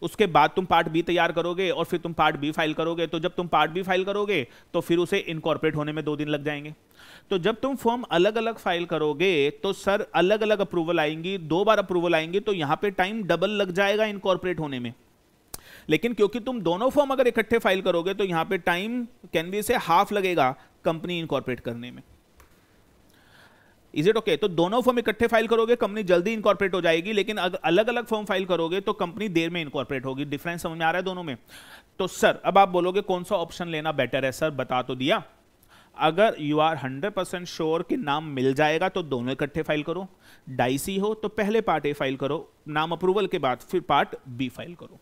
उसके बाद तुम पार्ट बी तैयार करोगे और फिर तुम पार्ट बी फाइल करोगे तो जब तुम पार्ट बी फाइल करोगे तो फिर उसे इनकॉर्पोरेट होने में दो दिन लग जाएंगे तो जब तुम फॉर्म अलग अलग फाइल करोगे तो सर अलग अलग अप्रूवल आएंगी दो बार अप्रूवल आएंगी तो यहां पे टाइम डबल लग जाएगा इनकॉर्पोरेट होने में लेकिन क्योंकि तुम दोनों फॉर्म अगर इकट्ठे फाइल करोगे तो यहां पे time can be say half लगेगा कंपनी इनकॉर्पोरेट करने में इज इट ओके तो दोनों फॉर्म इकट्ठे फाइल करोगे कंपनी जल्दी इनकॉर्पोरेट हो जाएगी लेकिन अगर अलग अलग फॉर्म फाइल करोगे तो कंपनी देर में इनकॉर्पोरेट होगी डिफरेंस समझ में आ रहा है दोनों में तो सर अब आप बोलोगे कौन सा ऑप्शन लेना बेटर है सर बता तो दिया अगर you are hundred percent sure कि नाम मिल जाएगा तो दोनों इकट्ठे फाइल करो डाइसी हो तो पहले पार्ट ए फाइल करो नाम अप्रूवल के बाद फिर पार्ट बी फाइल करो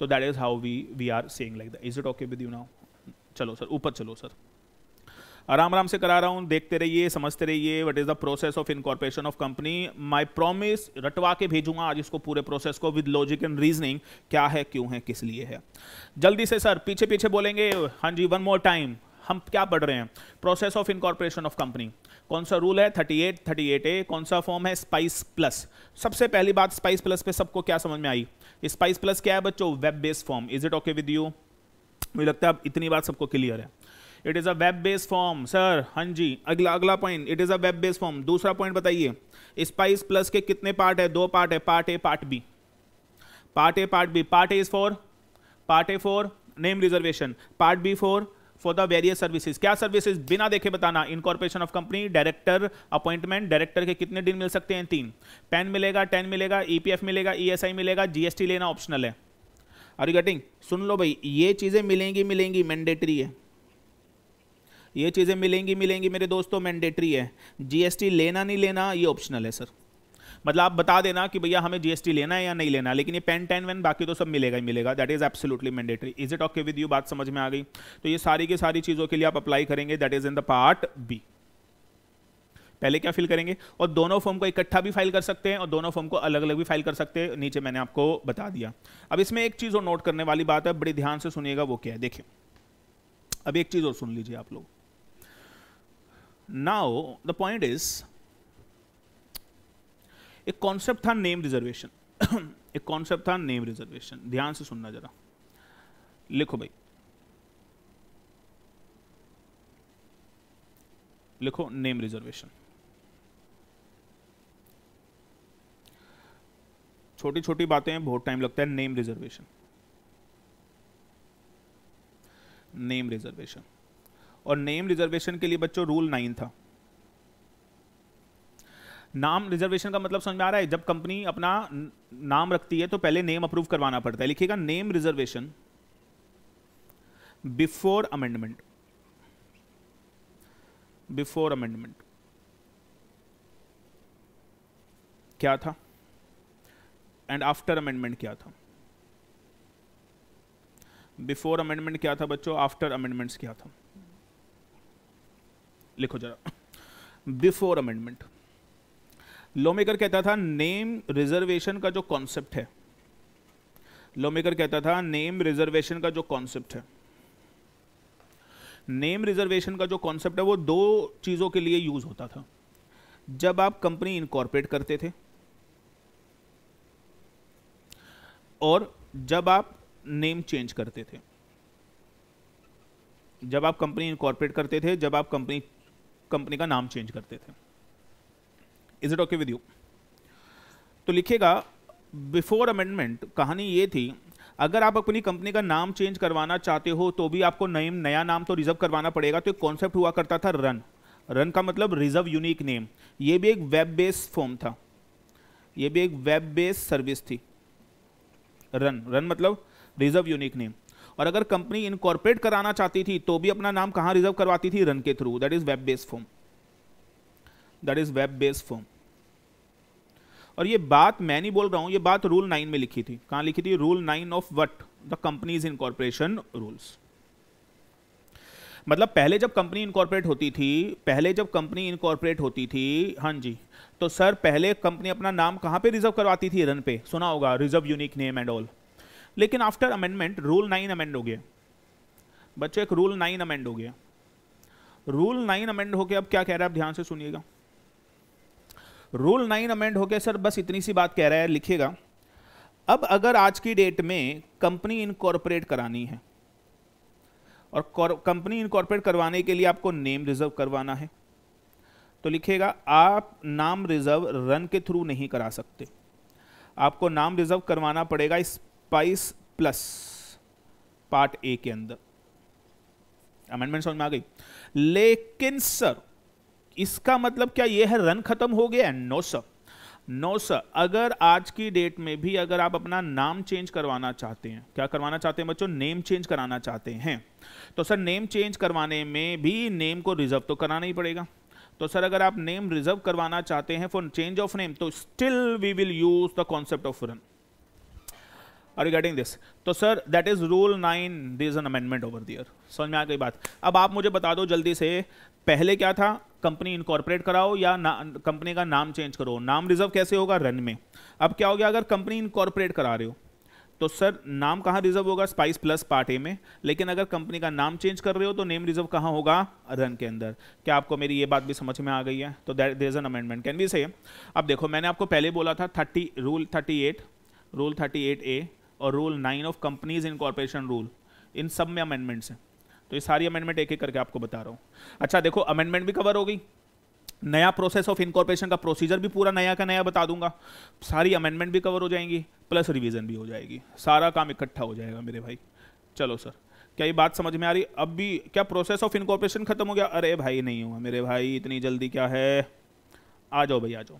तो that is how we we are saying like that is it okay with you now चलो सर ऊपर चलो सर आराम आराम से करा रहा हूँ देखते रहिए समझते रहिए what is the process of incorporation of company my promise रटवा के भेजूंगा आज इसको पूरे प्रोसेस को विद लॉजिक एंड रीजनिंग क्या है क्यों है किस लिए है जल्दी से सर पीछे पीछे बोलेंगे हाँ जी वन मोर टाइम हम क्या पढ़ रहे हैं process of incorporation of company कौन सा रूल है thirty eight thirty eight A कौन सा फॉर्म है स्पाइस प्लस सबसे पहली बात स्पाइस प्लस पे सबको क्या समझ में आई स्पाइस प्लस क्या है बच्चों web based form is it okay with you मुझे लगता है अब इतनी बात सबको क्लियर है it is a web based form sir हाँ जी अगला अगला point it is a web based form दूसरा पॉइंट बताइए स्पाइस प्लस के कितने पार्ट है दो पार्ट है part A part B part A part B part A is for part A for name reservation part B for for the various services क्या सर्विसेज बिना देखे बताना incorporation of company director appointment director के कितने दिन मिल सकते हैं तीन पेन मिलेगा टेन मिलेगा ईपीएफ e मिलेगा ईएसआई e मिलेगा जीएसटी लेना ऑप्शनल है आर यू गेटिंग सुन लो भाई ये चीज़ें मिलेंगी मिलेंगी मैंडेटरी है ये चीज़ें मिलेंगी मिलेंगी मेरे दोस्तों मैंडेटरी है जीएसटी लेना नहीं लेना ये ऑप्शनल है सर मतलब आप बता देना कि भैया हमें जीएसटी लेना है या नहीं लेना लेकिन ये पेन टेन वेन बाकी तो सब मिलेगा ही मिलेगा that is absolutely mandatory is it okay with you बात समझ में आ गई तो ये सारी की सारी चीज़ों के लिए आप अप्लाई करेंगे that is in the part B पहले क्या फिल करेंगे और दोनों फॉर्म को इकट्ठा भी फाइल कर सकते हैं और दोनों फॉर्म को अलग अलग भी फाइल कर सकते हैं नीचे मैंने आपको बता दिया अब इसमें एक चीज़ और नोट करने वाली बात है बड़ी ध्यान से सुनिएगा वो क्या है देखिए अब एक चीज़ और सुन लीजिए आप लोग नाउ द पॉइंट इज़ एक कॉन्सेप्ट था नेम रिजर्वेशन [CLEARS THROAT] एक कॉन्सेप्ट था नेम रिजर्वेशन ध्यान से सुनना जरा लिखो भाई लिखो नेम रिजर्वेशन छोटी छोटी बातें बहुत टाइम लगता है नेम रिजर्वेशन नेम रिजर्वेशन और नेम रिजर्वेशन के लिए बच्चों रूल नाइन था नाम रिजर्वेशन का मतलब समझ में आ रहा है जब कंपनी अपना नाम रखती है तो पहले नेम अप्रूव करवाना पड़ता है लिखिएगा name reservation before amendment before amendment क्या था एंड आफ्टर अमेंडमेंट क्या था बिफोर अमेंडमेंट क्या था बच्चों आफ्टर अमेंडमेंट्स क्या था लिखो जरा बिफोर अमेंडमेंट लोमेकर कहता था नेम रिजर्वेशन का जो कॉन्सेप्ट है लोमेकर कहता था नेम रिजर्वेशन का जो कॉन्सेप्ट है नेम रिजर्वेशन का जो कॉन्सेप्ट है वो दो चीज़ों के लिए यूज़ होता था जब आप कंपनी इनकॉर्पोरेट करते थे और जब आप नेम चेंज करते थे जब आप कंपनी इनकॉर्पोरेट करते थे जब आप कंपनी कंपनी का नाम चेंज करते थे is it okay with you तो लिखेगा बिफोर अमेंडमेंट कहानी ये थी अगर आप अपनी कंपनी का नाम चेंज करवाना चाहते हो तो भी आपको नेम नया नाम तो रिजर्व करवाना पड़ेगा तो एक कॉन्सेप्ट हुआ करता था रन रन का मतलब रिजर्व यूनिक नेम ये भी एक वेब बेस्ड फॉर्म था ये भी एक वेब बेस्ड सर्विस थी रन रन मतलब रिजर्व यूनिक नेम और अगर कंपनी इनकॉर्पोरेट कराना चाहती थी तो भी अपना नाम कहाँ रिजर्व करवाती थी रन के through that is web based form that is web based form और ये बात मैं नहीं बोल रहा हूं ये बात रूल नाइन में लिखी थी कहां लिखी थी rule nine of what the companies incorporation rules मतलब पहले जब कंपनी इनकॉर्पोरेट होती थी पहले जब कंपनी इनकॉर्पोरेट होती थी हाँ जी तो सर पहले कंपनी अपना नाम कहाँ पे रिजर्व करवाती थी रन पे सुना होगा reserve unique name and all लेकिन after amendment rule nine amend हो गया बच्चों एक रूल नाइन अमेंड हो गया रूल नाइन अमेंड होकर अब क्या कह रहा है आप ध्यान से सुनिएगा रूल नाइन अमेंड हो गया सर बस इतनी सी बात कह रहा है लिखिएगा अब अगर आज की डेट में कंपनी इनकॉर्पोरेट करानी है और कंपनी इनकॉर्पोरेट करवाने के लिए आपको नेम रिजर्व करवाना है तो लिखेगा आप नाम रिजर्व रन के थ्रू नहीं करा सकते आपको नाम रिजर्व करवाना पड़ेगा स्पाइस प्लस पार्ट ए के अंदर अमेंडमेंट समझ में आ गई लेकिन सर इसका मतलब क्या यह है रन खत्म हो गया नो सर नो सर अगर आज की डेट में भी अगर आप अपना नाम चेंज करवाना चाहते हैं क्या करवाना चाहते हैं बच्चों नेम चेंज कराना चाहते हैं तो सर नेम चेंज करवाने में भी नेम को रिजर्व तो कराना ही पड़ेगा तो सर अगर आप नेम रिजर्व करवाना चाहते हैं फॉर चेंज ऑफ नेम तो still we will use the concept of run are you getting this तो sir that is rule nine there is an amendment over there समझ में आ गई बात अब आप मुझे बता दो जल्दी से पहले क्या था कंपनी इनकॉर्पोरेट कराओ या ना, कंपनी का नाम चेंज करो नाम रिजर्व कैसे होगा रन में अब क्या हो गया अगर कंपनी इनकॉर्पोरेट करा रहे हो तो सर नाम कहाँ रिजर्व होगा स्पाइस प्लस पार्ट ए में लेकिन अगर कंपनी का नाम चेंज कर रहे हो तो नेम रिजर्व कहाँ होगा रन के अंदर क्या आपको मेरी ये बात भी समझ में आ गई है तो that is an amendment can be से अब देखो मैंने आपको पहले बोला था thirty rule thirty eight rule thirty eight A और rule nine of companies incorporation rule इन सब में अमेंडमेंट्स हैं तो ये सारी अमेंडमेंट एक एक करके आपको बता रहा हूँ अच्छा देखो अमेंडमेंट भी कवर हो गई नया प्रोसेस ऑफ इनकॉर्पोरेशन का प्रोसीजर भी पूरा नया का नया बता दूंगा सारी अमेंडमेंट भी कवर हो जाएंगी प्लस रिवीजन भी हो जाएगी सारा काम इकट्ठा हो जाएगा मेरे भाई चलो सर क्या ये बात समझ में आ रही अब भी क्या प्रोसेस ऑफ इनकॉर्पोरेशन खत्म हो गया अरे भाई नहीं हुआ मेरे भाई इतनी जल्दी क्या है आ जाओ भाई आ जाओ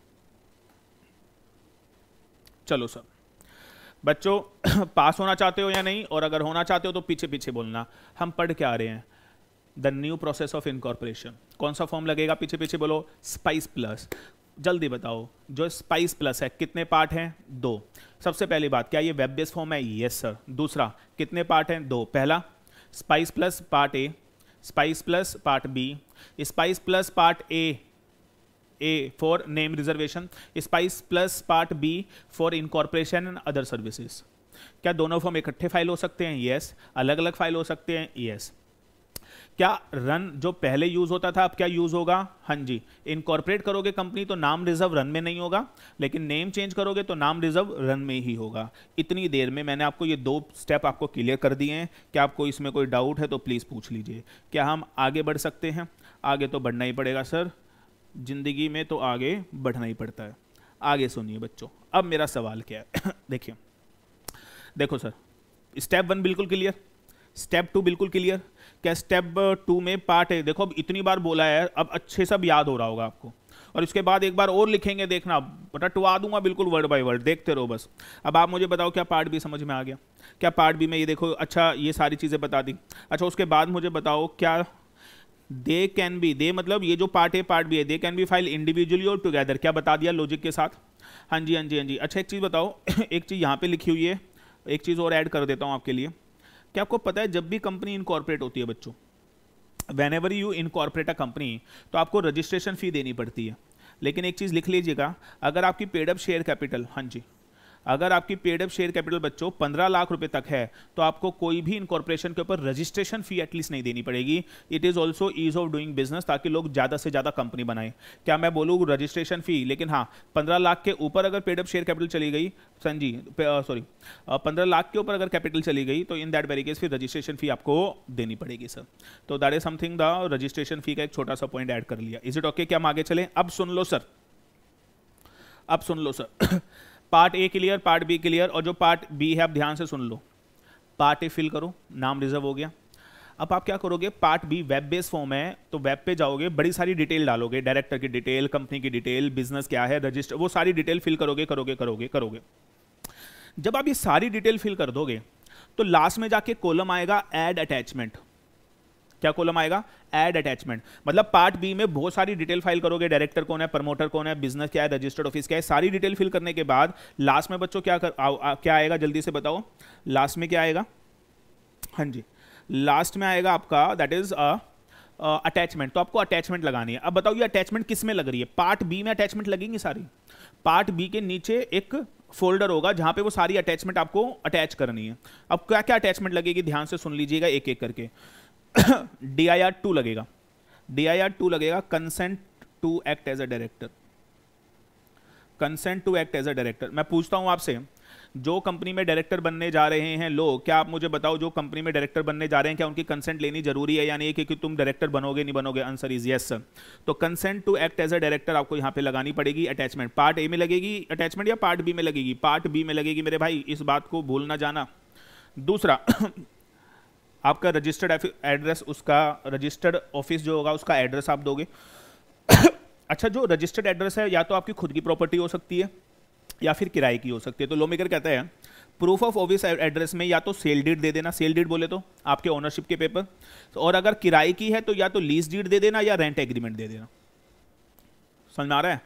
चलो सर बच्चों [CLEARS THROAT] पास होना चाहते हो या नहीं और अगर होना चाहते हो तो पीछे पीछे बोलना हम पढ़ के आ रहे हैं the new process of incorporation कौन सा फॉर्म लगेगा पीछे पीछे बोलो स्पाइस प्लस जल्दी बताओ जो स्पाइस प्लस है कितने पार्ट हैं दो सबसे पहली बात क्या ये वेब बेस्ड फॉर्म है यस सर दूसरा कितने पार्ट हैं दो पहला spice plus part A spice plus part B spice plus part A A for name reservation spice plus part B for incorporation and other services क्या दोनों फॉर्म इकट्ठे फाइल हो सकते हैं यस yes. अलग अलग फाइल हो सकते हैं यस yes. क्या रन जो पहले यूज होता था अब क्या यूज होगा हाँ जी इनकॉर्पोरेट करोगे कंपनी तो नाम रिजर्व रन में नहीं होगा लेकिन नेम चेंज करोगे तो नाम रिजर्व रन में ही होगा इतनी देर में मैंने आपको ये दो स्टेप आपको क्लियर कर दिए हैं क्या आपको इसमें कोई डाउट है तो प्लीज़ पूछ लीजिए क्या हम आगे बढ़ सकते हैं आगे तो बढ़ना ही पड़ेगा सर ज़िंदगी में तो आगे बढ़ना ही पड़ता है आगे सुनिए बच्चों अब मेरा सवाल क्या है [COUGHS] देखिए देखो सर स्टेप वन बिल्कुल क्लियर स्टेप टू बिल्कुल क्लियर क्या स्टेप टू में पार्ट है देखो अब इतनी बार बोला है अब अच्छे सब याद हो रहा होगा आपको और इसके बाद एक बार और लिखेंगे देखना रटवा दूंगा बिल्कुल वर्ड बाय वर्ड देखते रहो बस अब आप मुझे बताओ क्या पार्ट भी समझ में आ गया क्या पार्ट भी में ये देखो अच्छा ये सारी चीज़ें बता दी अच्छा उसके बाद मुझे बताओ क्या दे कैन बी दे मतलब ये जो पार्ट है पार्ट भी है they can be file individually और टुगेदर क्या बता दिया लॉजिक के साथ हाँ जी हाँ जी हाँ जी अच्छा एक चीज़ बताओ [COUGHS] एक चीज़ यहाँ पे लिखी हुई है एक चीज़ और ऐड कर देता हूँ आपके लिए क्या आपको पता है जब भी कंपनी इनकॉर्पोरेट होती है बच्चों whenever you incorporate a company तो आपको रजिस्ट्रेशन फ़ी देनी पड़ती है लेकिन एक चीज़ लिख लीजिएगा अगर आपकी पेडअप शेयर कैपिटल हाँ जी अगर आपकी पेड अप शेयर कैपिटल बच्चों पंद्रह लाख रुपए तक है तो आपको कोई भी इनकॉर्पोरेशन के ऊपर रजिस्ट्रेशन फी एटलीस्ट नहीं देनी पड़ेगी it is also ease of doing business ताकि लोग ज़्यादा से ज़्यादा कंपनी बनाएं क्या मैं बोलूँ रजिस्ट्रेशन फी लेकिन हाँ पंद्रह लाख के ऊपर अगर पेड अप शेयर कैपिटल चली गई संजी सॉरी पंद्रह लाख के ऊपर अगर कैपिटल चली गई तो इन दैट वेरी केस फिर रजिस्ट्रेशन फी आपको देनी पड़ेगी सर तो that is something the registration fee का एक छोटा सा पॉइंट ऐड कर लिया इज इट ओके क्या हम आगे चलें अब सुन लो सर अब सुन लो sir part A clear part B clear और जो पार्ट बी है आप ध्यान से सुन लो पार्ट ए फिल करो नाम रिजर्व हो गया अब आप क्या करोगे part B web base form है तो वेब पे जाओगे बड़ी सारी डिटेल डालोगे डायरेक्टर की डिटेल कंपनी की डिटेल बिजनेस क्या है रजिस्टर वो सारी डिटेल फिल करोगे करोगे करोगे करोगे जब आप ये सारी डिटेल फिल कर दोगे तो लास्ट में जाके कॉलम आएगा एड अटैचमेंट क्या कॉलम आएगा एड अटैचमेंट मतलब पार्ट बी में बहुत सारी डिटेल फाइल करोगे डायरेक्टर कौन है प्रमोटर कौन है बिजनेस क्या है रजिस्टर्ड ऑफिस क्या है सारी डिटेल फिल करने के बाद लास्ट में बच्चों क्या कर, आ, आ, क्या आएगा जल्दी से बताओ लास्ट में क्या आएगा हाँ जी लास्ट में आएगा आपका दैट इज़ अटैचमेंट तो आपको अटैचमेंट लगानी है अब बताओ ये अटैचमेंट किस में लग रही है पार्ट बी में अटैचमेंट लगेंगी सारी पार्ट बी के नीचे एक फोल्डर होगा जहां पे वो सारी अटैचमेंट आपको अटैच करनी है अब क्या क्या अटैचमेंट लगेगी ध्यान से सुन लीजिएगा एक एक करके डी आई आर टू लगेगा डी आई आर टू लगेगा consent to act as a director consent to act as a director मैं पूछता हूं आपसे जो कंपनी में डायरेक्टर बनने जा रहे हैं लोग क्या आप मुझे बताओ जो कंपनी में डायरेक्टर बनने जा रहे हैं क्या उनकी कंसेंट लेनी जरूरी है या नहीं कि, कि तुम डायरेक्टर बनोगे नहीं बनोगे आंसर इज यस तो consent to act as a director आपको यहां पे लगानी पड़ेगी अटैचमेंट पार्ट ए में लगेगी अटैचमेंट या पार्ट बी में लगेगी पार्ट बी में लगेगी मेरे भाई इस बात को भूलना जाना दूसरा आपका रजिस्टर्ड एड्रेस उसका रजिस्टर्ड ऑफिस जो होगा उसका एड्रेस आप दोगे [COUGHS] अच्छा जो रजिस्टर्ड एड्रेस है या तो आपकी खुद की प्रॉपर्टी हो सकती है या फिर किराए की हो सकती है तो मेकर कहता है प्रूफ ऑफ ऑफिस एड्रेस में या तो सेल डीड दे देना सेल डीड बोले तो आपके ओनरशिप के पेपर और अगर किराए की है तो या तो लीज डीड दे देना या रेंट एग्रीमेंट दे देना समझ आ रहा है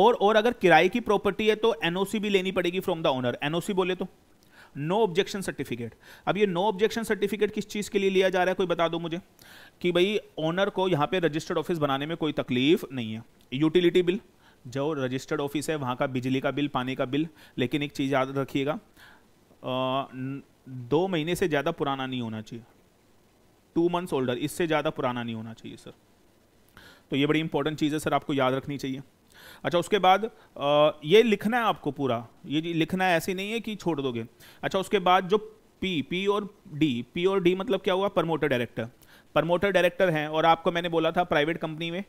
और और अगर किराए की प्रॉपर्टी है तो एनओसी भी लेनी पड़ेगी फ्रॉम द ओनर एनओसी बोले तो नो ऑब्जेक्शन सर्टिफिकेट अब ये नो ऑब्जेक्शन सर्टिफिकेट किस चीज़ के लिए लिया जा रहा है कोई बता दो मुझे कि भाई ओनर को यहाँ पे रजिस्टर्ड ऑफिस बनाने में कोई तकलीफ नहीं है यूटिलिटी बिल जो रजिस्टर्ड ऑफिस है वहाँ का बिजली का बिल पानी का बिल लेकिन एक चीज़ याद रखिएगा दो महीने से ज़्यादा पुराना नहीं होना चाहिए टू मंथ्स ओल्डर इससे ज़्यादा पुराना नहीं होना चाहिए सर तो ये बड़ी इंपॉर्टेंट चीज़ है सर आपको याद रखनी चाहिए अच्छा उसके बाद ये लिखना है आपको पूरा ये लिखना है ऐसे नहीं है कि छोड़ दोगे अच्छा उसके बाद जो पी पी और डी पी और डी मतलब क्या हुआ प्रमोटर डायरेक्टर प्रमोटर डायरेक्टर हैं और आपको मैंने बोला था प्राइवेट कंपनी में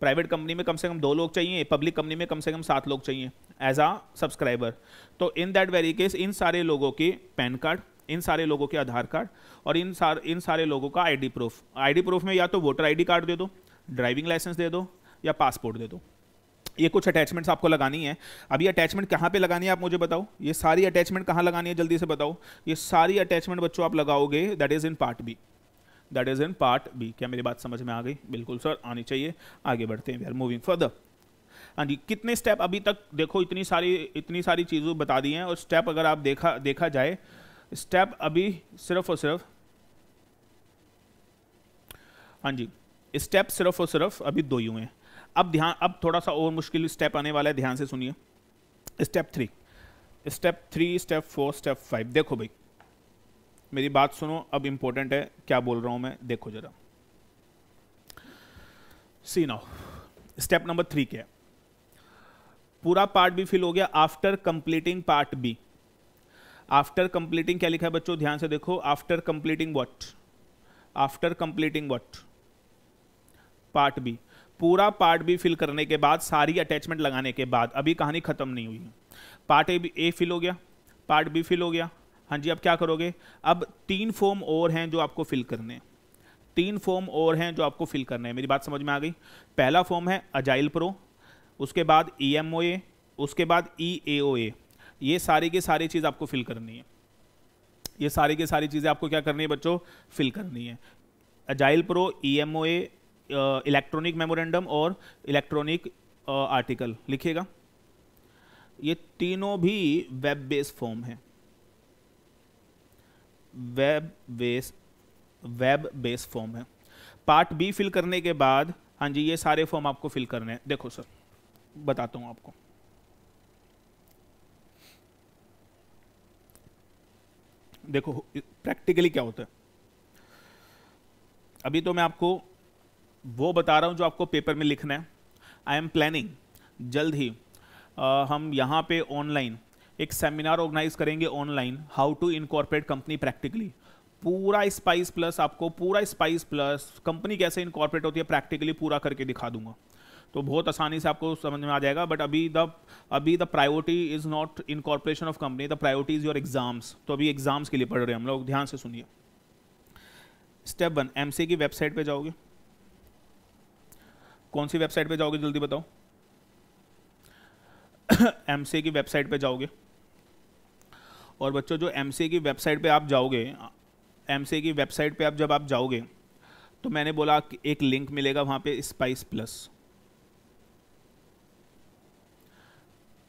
प्राइवेट कंपनी में कम से कम दो लोग चाहिए पब्लिक कंपनी में कम से कम सात लोग चाहिए एज आ सब्सक्राइबर तो इन दैट वेरी केस इन सारे लोगों के पैन कार्ड इन सारे लोगों के आधार कार्ड और इन सार इन सारे लोगों का आईडी प्रूफ आईडी प्रूफ में या तो वोटर आईडी कार्ड दे दो ड्राइविंग लाइसेंस दे दो या पासपोर्ट दे दो ये कुछ अटैचमेंट्स आपको लगानी है अब ये अटैचमेंट कहाँ पे लगानी है आप मुझे बताओ ये सारी अटैचमेंट कहाँ लगानी है जल्दी से बताओ ये सारी अटैचमेंट बच्चों आप लगाओगे that is in part B that is in part B क्या मेरी बात समझ में आ गई बिल्कुल सर आनी चाहिए आगे बढ़ते हैं वी आर मूविंग फर्दर हाँ जी कितने स्टेप अभी तक देखो इतनी सारी इतनी सारी चीजों बता दी हैं और स्टेप अगर आप देखा देखा जाए स्टेप अभी सिर्फ और सिर्फ हाँ जी स्टेप सिर्फ और सिर्फ अभी दो ही हुए हैं अब ध्यान अब थोड़ा सा और मुश्किल स्टेप आने वाला है ध्यान से सुनिए step three step three step four step five देखो भाई मेरी बात सुनो अब इंपॉर्टेंट है क्या बोल रहा हूं मैं देखो जरा see now step number three क्या है पूरा पार्ट भी फिल हो गया after completing part B after completing क्या लिखा है बच्चों ध्यान से देखो after completing what after completing what part B पूरा पार्ट भी फिल करने के बाद सारी अटैचमेंट लगाने के बाद अभी कहानी ख़त्म नहीं हुई पार्ट ए ए फिल हो गया पार्ट बी फिल हो गया हाँ जी अब क्या करोगे अब तीन फॉर्म और हैं जो आपको फिल करने हैं तीन फॉर्म और हैं जो आपको फिल करने हैं मेरी बात समझ में आ गई पहला फॉर्म है अजाइल प्रो उसके बाद ई एम ओ ए उसके बाद ई ए ओ ए ये सारी की सारी चीज़ आपको फिल करनी है ये सारी की सारी चीज़ें आपको क्या करनी है बच्चों फिल करनी है agile pro E M O A electronic memorandum और इलेक्ट्रॉनिक आर्टिकल लिखिएगा ये तीनों भी वेब बेस फॉर्म है web base web base form है पार्ट बी फिल करने के बाद हाँ जी ये सारे फॉर्म आपको फिल करने हैं देखो सर बताता हूँ आपको देखो प्रैक्टिकली क्या होता है अभी तो मैं आपको वो बता रहा हूँ जो आपको पेपर में लिखना है आई एम प्लानिंग जल्द ही आ, हम यहाँ पे ऑनलाइन एक सेमिनार ऑर्गेनाइज करेंगे online how to incorporate company practically पूरा स्पाइस प्लस आपको पूरा स्पाइस प्लस कंपनी कैसे इनकॉर्पोरेट होती है प्रैक्टिकली पूरा करके दिखा दूंगा तो बहुत आसानी से आपको समझ में आ जाएगा बट अभी द अभी the priority is not incorporation of company the priority is your exams तो अभी एग्जाम्स के लिए पढ़ रहे हैं हम लोग ध्यान से सुनिए स्टेप वन एम की वेबसाइट पर जाओगे कौन सी वेबसाइट पे जाओगे जल्दी बताओ एम की वेबसाइट पे जाओगे और बच्चों जो एम की वेबसाइट पे आप जाओगे एम की वेबसाइट पे आप जब आप जाओगे तो मैंने बोला एक लिंक मिलेगा वहां पे स्पाइस प्लस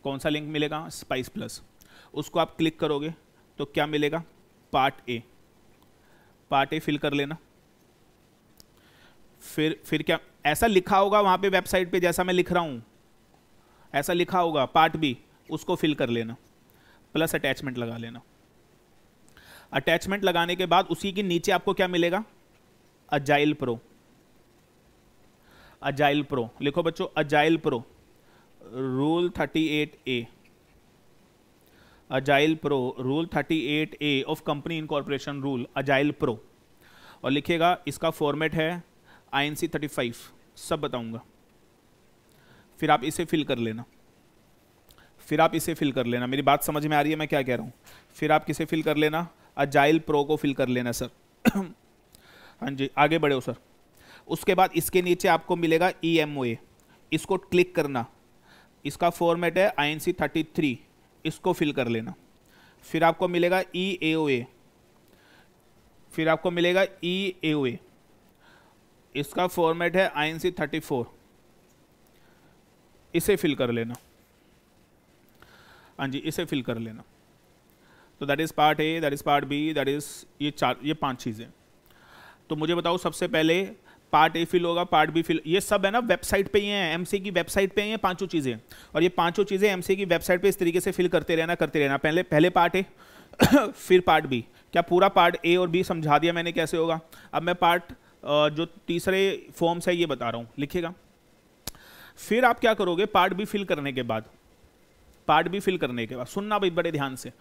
कौन सा लिंक मिलेगा स्पाइस प्लस उसको आप क्लिक करोगे तो क्या मिलेगा part A part A fill कर लेना फिर फिर क्या ऐसा लिखा होगा वहां पे वेबसाइट पे जैसा मैं लिख रहा हूं ऐसा लिखा होगा पार्ट बी उसको फिल कर लेना प्लस अटैचमेंट लगा लेना अटैचमेंट लगाने के बाद उसी के नीचे आपको क्या मिलेगा अजाइल प्रो अजाइल प्रो लिखो बच्चों agile pro rule 38 A agile pro rule 38 A of company incorporation rule agile pro और लिखेगा इसका फॉर्मेट है I N C thirty five सब बताऊंगा फिर आप इसे फिल कर लेना फिर आप इसे फिल कर लेना मेरी बात समझ में आ रही है मैं क्या कह रहा हूँ फिर आप किसे फिल कर लेना अजाइल प्रो को फिल कर लेना सर [CLEARS THROAT] हाँ जी आगे बढ़े हो सर उसके बाद इसके नीचे आपको मिलेगा ई एम ओ ए इसको क्लिक करना इसका फॉर्मेट है I N C thirty three इसको फिल कर लेना फिर आपको मिलेगा ई ए ओ ए फिर आपको मिलेगा ई ए ओ ए इसका फॉर्मेट है आई थर्टी फोर इसे फिल कर लेना हाँ जी इसे फिल कर लेना तो that is part A that is part B that is ये चार ये पांच चीज़ें तो मुझे बताओ सबसे पहले पार्ट ए फिल होगा पार्ट बी फिल ये सब है ना वेबसाइट पे ही हैं एमसी की वेबसाइट पे ही हैं पांचों चीज़ें और ये पांचों चीज़ें एमसी की वेबसाइट पे इस तरीके से फिल करते रहना करते रहना पहले पहले पार्ट ए [COUGHS] फिर पार्ट बी क्या पूरा पार्ट ए और बी समझा दिया मैंने कैसे होगा अब मैं पार्ट जो तीसरे फॉर्म्स है ये बता रहा हूँ लिखिएगा फिर आप क्या करोगे पार्ट भी फिल करने के बाद पार्ट भी फिल करने के बाद सुनना भाई बड़े ध्यान से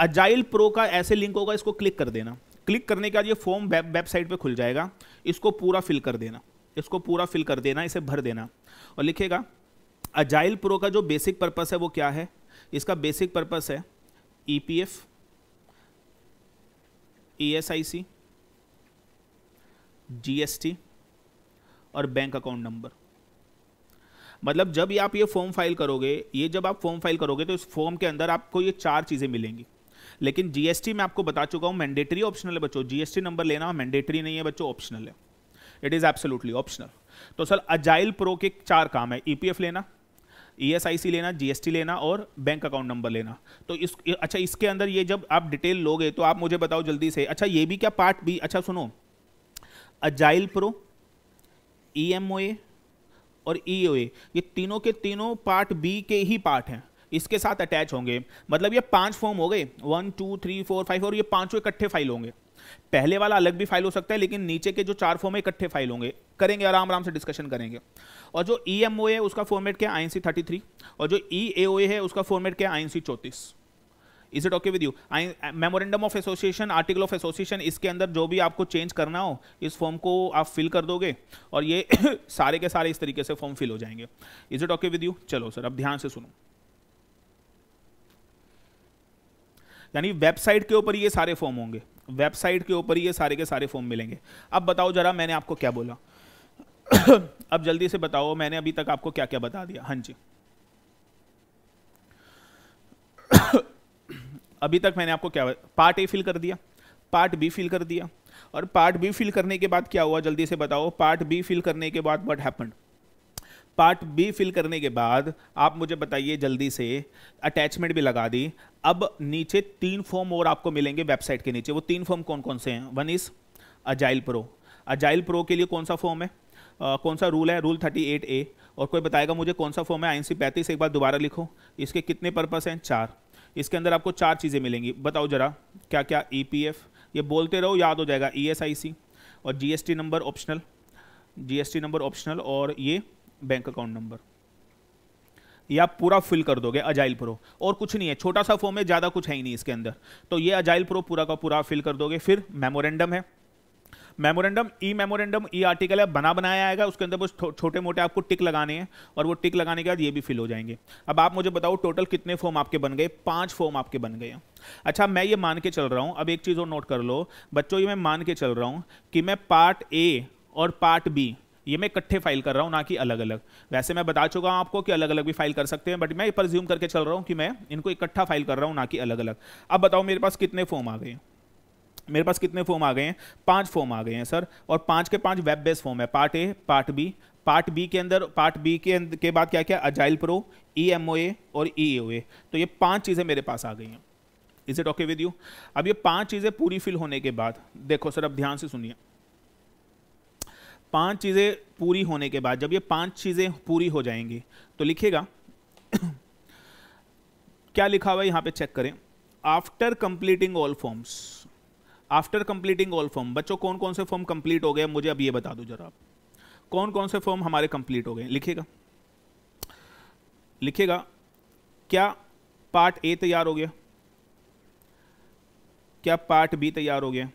अजाइल [COUGHS] प्रो का ऐसे लिंक होगा इसको क्लिक कर देना क्लिक करने के बाद ये फॉर्म वेबसाइट पे खुल जाएगा इसको पूरा फिल कर देना इसको पूरा फिल कर देना इसे भर देना और लिखेगा अजाइल प्रो का जो बेसिक पर्पस है वो क्या है इसका बेसिक पर्पस है E P F E S I C GST और बैंक अकाउंट नंबर मतलब जब ये आप ये फॉर्म फाइल करोगे ये जब आप फॉर्म फाइल करोगे तो इस फॉर्म के अंदर आपको ये चार चीज़ें मिलेंगी लेकिन जीएसटी मैं आपको बता चुका हूँ मैंडेटरी ऑप्शनल है बच्चों जीएसटी नंबर लेना मैंडेटरी नहीं है बच्चों ऑप्शनल है इट इज़ एब्सोलूटली ऑप्शनल तो सर अजाइल प्रो के चार काम है ईपीएफ e लेना ईएसआईसी e लेना जीएसटी लेना और बैंक अकाउंट नंबर लेना तो इस अच्छा इसके अंदर ये जब आप डिटेल लोगे तो आप मुझे बताओ जल्दी से अच्छा ये भी क्या पार्ट भी अच्छा सुनो agile pro E M O A और ई ओ ए ये तीनों के तीनों पार्ट बी के ही पार्ट हैं इसके साथ अटैच होंगे मतलब ये पांच फॉर्म हो गए one two three four five और ये पांचों इकट्ठे फाइल होंगे पहले वाला अलग भी फाइल हो सकता है लेकिन नीचे के जो चार फॉर्म इकट्ठे फाइल होंगे करेंगे आराम आराम से डिस्कशन करेंगे और जो ई एम ओ है उसका फॉर्मेट क्या I N C thirty three और जो ई ए ओ है उसका फॉर्मेट क्या आई एन सी चौंतीस is it okay with you I memorandum of association article of association इसके अंदर जो भी आपको चेंज करना हो इस फॉर्म को आप फिल कर दोगे और ये [COUGHS] सारे के सारे इस तरीके से फॉर्म फिल हो जाएंगे is it okay with you चलो सर अब ध्यान से सुनो यानी वेबसाइट के ऊपर ये सारे फॉर्म होंगे वेबसाइट के ऊपर ये सारे के सारे फॉर्म मिलेंगे अब बताओ जरा मैंने आपको क्या बोला [COUGHS] अब जल्दी से बताओ मैंने अभी तक आपको क्या क्या बता दिया हाँ जी अभी तक मैंने आपको क्या पार्ट ए फिल कर दिया पार्ट बी फिल कर दिया और पार्ट बी फिल करने के बाद क्या हुआ जल्दी से बताओ पार्ट बी फिल करने के बाद what happened part B fill करने के बाद आप मुझे बताइए जल्दी से अटैचमेंट भी लगा दी अब नीचे तीन फॉर्म और आपको मिलेंगे वेबसाइट के नीचे वो तीन फॉर्म कौन कौन से हैं one is agile pro agile pro के लिए कौन सा फॉर्म है आ, कौन सा रूल है रूल थर्टी एट ए और कोई बताएगा मुझे कौन सा फॉर्म है आई एन सी पैंतीस एक बार दोबारा लिखो इसके कितने पर्पस हैं चार इसके अंदर आपको चार चीज़ें मिलेंगी बताओ जरा क्या क्या ई ये बोलते रहो याद हो जाएगा ई e और G number optional G number optional और ये बैंक अकाउंट नंबर ये आप पूरा फिल कर दोगे अजाइल प्रो और कुछ नहीं है छोटा सा फॉर्म है ज़्यादा कुछ है ही नहीं इसके अंदर तो ये अजाइल प्रो पूरा का पूरा फिल कर दोगे फिर मेमोरेंडम है memorandum E memorandum E article है बना बनाया आएगा उसके अंदर बस छोटे मोटे आपको टिक लगाने हैं और वो टिक लगाने के बाद ये भी फिल हो जाएंगे अब आप मुझे बताओ टोटल कितने फॉर्म आपके बन गए पाँच फॉर्म आपके बन गए अच्छा मैं ये मान के चल रहा हूँ अब एक चीज़ और नोट कर लो बच्चों ये मैं मान के चल रहा हूँ कि मैं पार्ट ए और पार्ट बी ये मैं इकट्ठे फाइल कर रहा हूँ ना कि अलग अलग वैसे मैं बता चुका हूँ आपको कि अलग अलग भी फाइल कर सकते हैं बट मैं ये करके चल रहा हूँ कि मैं इनको इकट्ठा फाइल कर रहा हूँ ना कि अलग अलग अब बताओ मेरे पास कितने फॉर्म आ गए हैं मेरे पास कितने फॉर्म आ गए हैं पांच फॉर्म आ गए हैं सर और पांच के पांच वेब बेस्ड फॉर्म है part A part B part B के अंदर पार्ट बी के अंदर के बाद क्या क्या agile pro E M O A और ई ओ ए तो ये पांच चीज़ें मेरे पास आ गई हैं is it okay with you अब ये पांच चीज़ें पूरी फिल होने के बाद देखो सर अब ध्यान से सुनिए पांच चीज़ें पूरी होने के बाद जब ये पांच चीज़ें पूरी हो जाएंगी तो लिखिएगा [COUGHS] क्या लिखा हुआ है यहाँ पे चेक करें after completing all forms after completing all form बच्चों कौन कौन से फॉर्म कंप्लीट हो गए मुझे अब ये बता दो जरा आप कौन कौन से फॉर्म हमारे कंप्लीट हो गए लिखेगा लिखेगा क्या पार्ट ए तैयार हो गया क्या पार्ट बी तैयार हो गया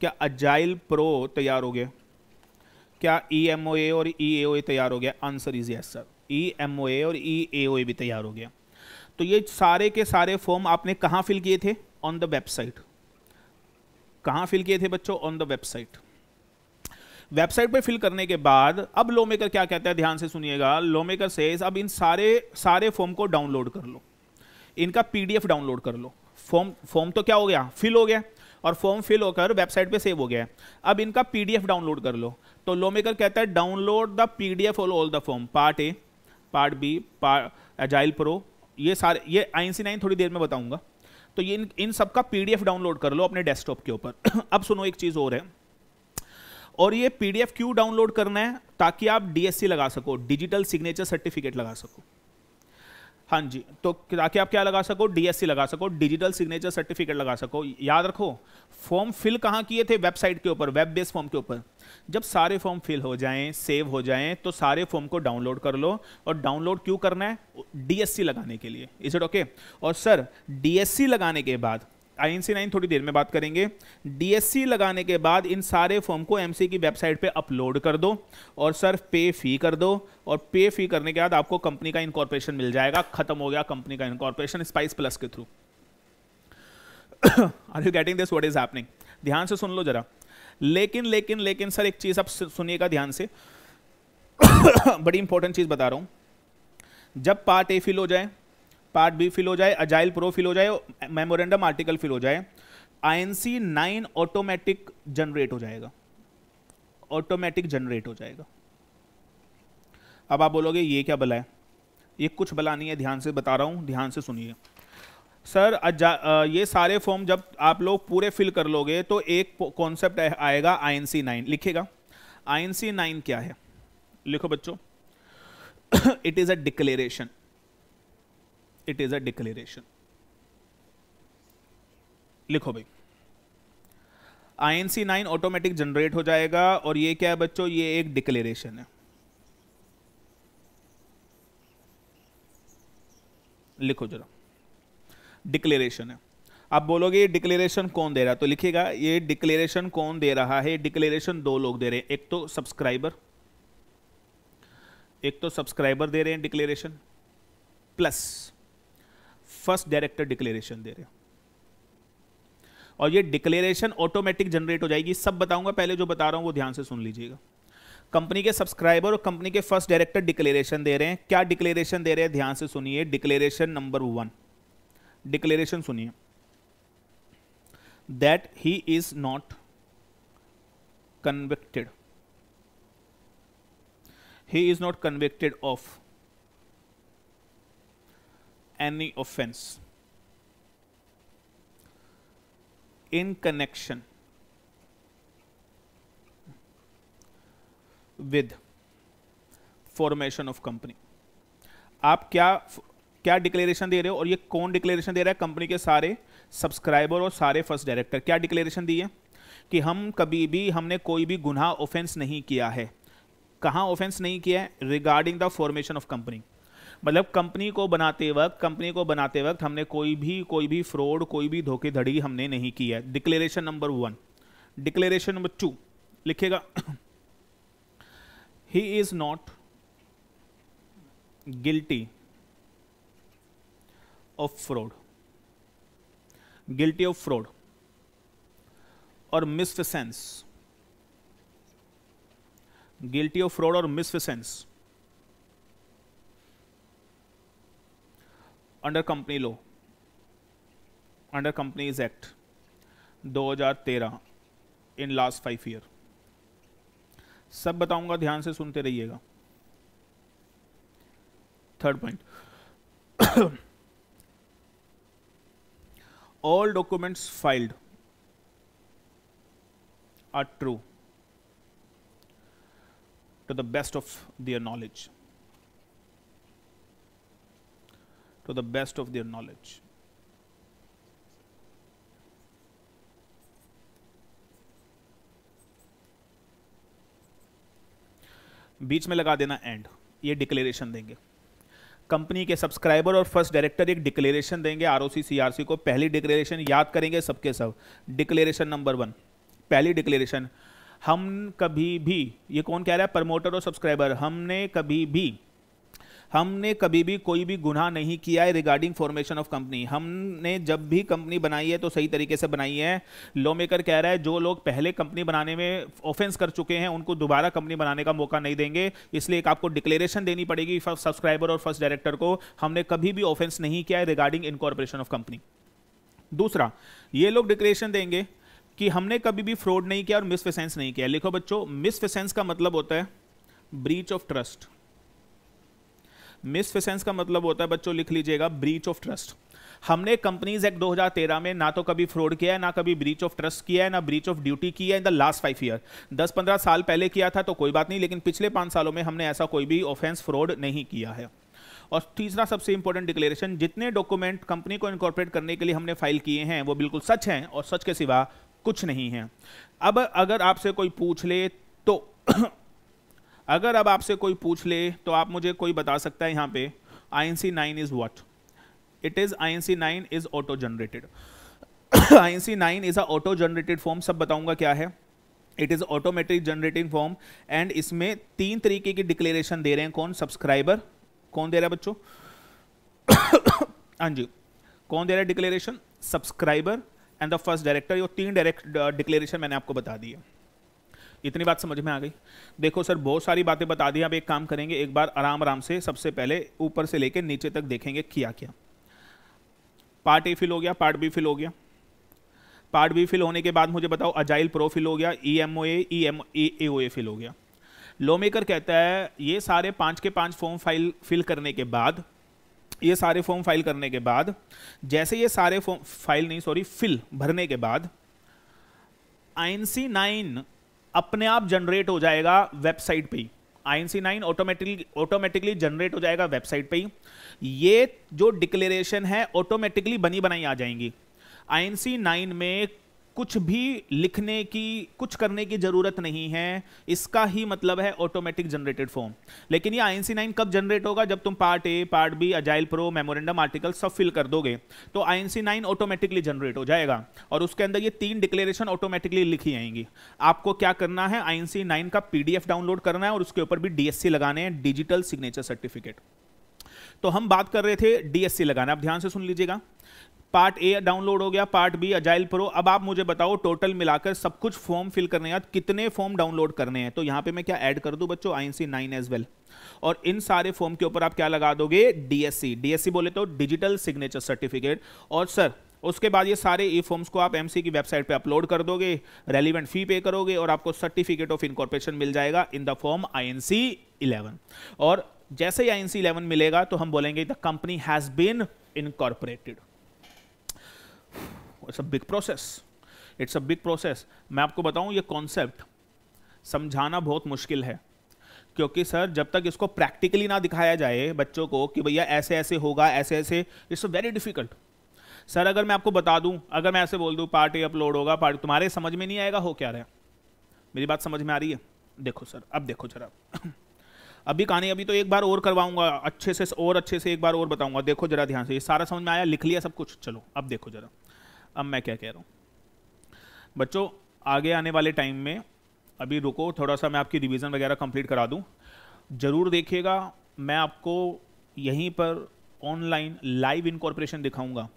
क्या अजाइल प्रो तैयार हो गया क्या ई एम ओ ए और ई ए ओ ए तैयार हो गया answer is yes sir E M O A और ई ए ओ ए भी तैयार हो गया तो ये सारे के सारे फॉर्म आपने कहाँ फिल किए थे ऑन द वेबसाइट कहाँ फिल किए थे बच्चों ऑन द वेबसाइट वेबसाइट पे फिल करने के बाद अब लोमेकर क्या कहता है ध्यान से सुनिएगा लोमेकर सेज अब इन सारे सारे फॉर्म को डाउनलोड कर लो इनका पीडीएफ डाउनलोड कर लो फॉर्म फॉर्म तो क्या हो गया फिल हो गया और फॉर्म फिल होकर वेबसाइट पे सेव हो गया अब इनका पीडीएफ डाउनलोड कर लो तो लोमेकर कहता है download the PDF all all the form part A part B part agile pro ये सारे ये नाइन थोड़ी देर में बताऊंगा तो ये इन इन सब का पीडीएफ डाउनलोड कर लो अपने डेस्कटॉप के ऊपर [CLEARS THROAT] अब सुनो एक चीज़ और है और ये पीडीएफ क्यों डाउनलोड करना है ताकि आप डीएससी लगा सको डिजिटल सिग्नेचर सर्टिफिकेट लगा सको हाँ जी तो ताकि आप क्या लगा सको डीएससी लगा सको डिजिटल सिग्नेचर सर्टिफिकेट लगा सको याद रखो फॉर्म फिल कहाँ किए थे वेबसाइट के ऊपर वेब बेस्ड फॉर्म के ऊपर जब सारे फॉर्म फिल हो जाएं सेव हो जाएं तो सारे फॉर्म को डाउनलोड कर लो और डाउनलोड क्यों करना है डीएससी लगाने के लिए इज इट ओके और सर डीएससी लगाने के बाद आईएनसी थोड़ी देर में बात करेंगे डीएससी लगाने के बाद इन सारे फॉर्म को एमसी की वेबसाइट पे अपलोड कर दो और सर पे फी कर दो और पे फी करने के बाद आपको कंपनी का इनकॉर्पोरेशन मिल जाएगा खत्म हो गया कंपनी का इनकॉर्पोरेशन स्पाइस प्लस के through are you getting this what is happening ध्यान से सुन लो जरा लेकिन लेकिन लेकिन सर एक चीज़ आप सुनिएगा ध्यान से [COUGHS] बड़ी इंपॉर्टेंट चीज़ बता रहा हूं जब पार्ट ए फिल हो जाए पार्ट बी फिल हो जाए अजाइल प्रो फिल हो जाए मेमोरेंडम आर्टिकल फिल हो जाए आईएनसी नाइन ऑटोमेटिक जनरेट हो जाएगा ऑटोमेटिक जनरेट हो जाएगा अब आप बोलोगे ये क्या बला है ये कुछ बला नहीं है ध्यान से बता रहा हूँ ध्यान से सुनिए सर ये सारे फॉर्म जब आप लोग पूरे फिल कर लोगे तो एक कॉन्सेप्ट आएगा आई एन सी नाइन लिखेगा आई एन सी नाइन क्या है लिखो बच्चों it is a declaration it is a declaration लिखो भाई I N C nine automatic generate हो जाएगा और ये क्या है बच्चों ये एक डिक्लेरेशन है लिखो जरा डिक्लेरेशन है आप बोलोगे ये डिक्लेरेशन कौन दे रहा है तो लिखिएगा ये डिक्लेरेशन कौन दे रहा है डिक्लेरेशन दो लोग दे रहे हैं एक तो सब्सक्राइबर एक तो सब्सक्राइबर दे रहे हैं declaration plus first director declaration दे रहे हो और ये डिक्लेरेशन ऑटोमेटिक जनरेट हो जाएगी सब बताऊंगा पहले जो बता रहा हूं वो ध्यान से सुन लीजिएगा कंपनी के सब्सक्राइबर और कंपनी के फर्स्ट डायरेक्टर डिक्लेरेशन दे रहे हैं क्या डिक्लेरेशन दे रहे हैं ध्यान से सुनिए डिक्लेरेशन नंबर वन डिक्लेरेशन सुनिए that he is not convicted he is not convicted of any offense in connection with formation of company आप क्या क्या डिक्लेरेशन दे रहे हो और ये कौन डिक्लेरेशन दे रहा है कंपनी के सारे सब्सक्राइबर और सारे फर्स्ट डायरेक्टर क्या डिक्लेरेशन दी है कि हम कभी भी हमने कोई भी गुनाह ऑफेंस नहीं किया है कहाँ ऑफेंस नहीं किया है regarding the formation of company मतलब कंपनी को बनाते वक्त कंपनी को बनाते वक्त हमने कोई भी कोई भी फ्रॉड कोई भी धोखेधड़ी हमने नहीं की है declaration number one declaration number two लिखेगा he is not guilty of fraud guilty of fraud offence guilty of fraud offence under company law under companies act 2013 in last five year सब बताऊंगा ध्यान से सुनते रहिएगा third point all documents filed are true to the best of their knowledge to the best of their knowledge. बीच में लगा देना एंड ये डिक्लेरेशन देंगे कंपनी के सब्सक्राइबर और फर्स्ट डायरेक्टर एक डिक्लेरेशन देंगे आर ओ को पहली डिक्लेरेशन याद करेंगे सबके सब डिक्लेरेशन नंबर वन पहली डिक्लेरेशन हम कभी भी ये कौन कह रहा है प्रमोटर और सब्सक्राइबर हमने कभी भी हमने कभी भी कोई भी गुनाह नहीं किया है रिगार्डिंग फॉर्मेशन ऑफ कंपनी हमने जब भी कंपनी बनाई है तो सही तरीके से बनाई है लॉ मेकर कह रहा है जो लोग पहले कंपनी बनाने में ऑफेंस कर चुके हैं उनको दोबारा कंपनी बनाने का मौका नहीं देंगे इसलिए एक आपको डिक्लेरेशन देनी पड़ेगी फर्स्ट सब्सक्राइबर और फर्स्ट डायरेक्टर को हमने कभी भी ऑफेंस नहीं किया है रिगार्डिंग इनकॉर्पोरेशन ऑफ कंपनी दूसरा ये लोग डिक्लेरेशन देंगे कि हमने कभी भी फ्रॉड नहीं किया और मिसफेसेंस नहीं किया लिखो बच्चों मिसफेसेंस का मतलब होता है ब्रीच ऑफ ट्रस्ट मिसफेसेंस का मतलब होता है बच्चों लिख लीजिएगा ब्रीच ऑफ ट्रस्ट हमने कंपनीज एक्ट 2013 में ना तो कभी फ्रॉड किया है ना कभी ब्रीच ऑफ ट्रस्ट किया है ना ब्रीच ऑफ ड्यूटी किया है in the last five year 10-15 साल पहले किया था तो कोई बात नहीं लेकिन पिछले पांच सालों में हमने ऐसा कोई भी ऑफेंस फ्रॉड नहीं किया है और तीसरा सबसे इंपॉर्टेंट डिक्लेरेशन जितने डॉक्यूमेंट कंपनी को इनकॉर्पोरेट करने के लिए हमने फाइल किए हैं वो बिल्कुल सच हैं और सच के सिवा कुछ नहीं है अब अगर आपसे कोई पूछ ले तो अगर अब आपसे कोई पूछ ले तो आप मुझे कोई बता सकता है यहाँ पे I N C nine is what it is I N C nine is auto generated I N C nine is a auto generated form सब बताऊँगा क्या है it is automatic generating form and इसमें तीन तरीके की डिक्लेरेशन दे रहे हैं कौन सब्सक्राइबर कौन दे रहा है बच्चों [COUGHS] हाँ जी कौन दे रहा है declaration subscriber and the first director ये तीन डायरेक्ट डिक्लेरेशन uh, मैंने आपको बता दी है इतनी बात समझ में आ गई देखो सर बहुत सारी बातें बता दी आप एक काम करेंगे एक बार आराम आराम से सबसे पहले ऊपर से लेकर नीचे तक देखेंगे क्या क्या पार्ट ए फिल हो गया पार्ट बी फिल हो गया पार्ट बी फिल होने के बाद मुझे बताओ अजाइल प्रो फिल हो गया E M O A E M A O A fill हो गया मेकर कहता है ये सारे पाँच के पाँच फॉर्म फाइल फिल करने के बाद ये सारे फॉर्म फाइल करने के बाद जैसे ये सारे फॉर्म फाइल नहीं सॉरी फिल भरने के बाद आइन सी नाइन अपने आप जनरेट हो जाएगा वेबसाइट पे INC nine automatically automatically generate हो जाएगा वेबसाइट पे ही ये जो डिक्लेरेशन है ऑटोमेटिकली बनी बनाई आ जाएंगी आईएनसी नाइन में कुछ भी लिखने की कुछ करने की ज़रूरत नहीं है इसका ही मतलब है ऑटोमेटिक जनरेटेड फॉर्म लेकिन ये आई एन कब जनरेट होगा जब तुम part A part B agile pro memorandum article सब फिल कर दोगे तो आई एन ऑटोमेटिकली जनरेट हो जाएगा और उसके अंदर ये तीन डिक्लेरेशन ऑटोमेटिकली लिखी आएंगी आपको क्या करना है आई एन का पी डाउनलोड करना है और उसके ऊपर भी डी लगाने हैं डिजिटल सिग्नेचर सर्टिफिकेट तो हम बात कर रहे थे डीएससी लगाना आप ध्यान से सुन लीजिएगा पार्ट ए डाउनलोड हो गया पार्ट बी अजाइल प्रो अब आप मुझे बताओ टोटल मिलाकर सब कुछ फॉर्म फिल करने के कितने फॉर्म डाउनलोड करने हैं तो यहां पे मैं क्या ऐड कर दूं बच्चों I NC nine as well और इन सारे फॉर्म के ऊपर आप क्या लगा दोगे डीएससी डीएससी बोले तो डिजिटल सिग्नेचर सर्टिफिकेट और सर उसके बाद ये सारे ई फॉर्म्स को आप एमसी की वेबसाइट पे अपलोड कर दोगे रेलिवेंट फी पे करोगे और आपको सर्टिफिकेट ऑफ इनकॉर्पोरेशन मिल जाएगा इन द फॉर्म आईएनसी 11 और जैसे ही आईएनसी 11 मिलेगा तो हम बोलेंगे the company has been incorporated it's a big process it's a big process मैं आपको बताऊं ये कॉन्सेप्ट समझाना बहुत मुश्किल है क्योंकि सर जब तक इसको प्रैक्टिकली ना दिखाया जाए बच्चों को कि भैया ऐसे ऐसे होगा ऐसे ऐसे इट्स वेरी डिफिकल्ट सर अगर मैं आपको बता दूं अगर मैं ऐसे बोल दूं पार्ट ए अपलोड होगा पार्ट तुम्हारे समझ में नहीं आएगा हो क्या रहे मेरी बात समझ में आ रही है देखो सर अब देखो जरा [COUGHS] अभी कहानी अभी तो एक बार और करवाऊंगा अच्छे से और अच्छे से एक बार और बताऊंगा देखो जरा ध्यान से ये सारा समझ में आया लिख लिया सब कुछ चलो अब देखो जरा अब मैं क्या कह रहा हूँ बच्चों आगे आने वाले टाइम में अभी रुको थोड़ा सा मैं आपकी रिवीजन वगैरह कंप्लीट करा दूँ ज़रूर देखिएगा मैं आपको यहीं पर ऑनलाइन लाइव इनकॉर्पोरेशन दिखाऊंगा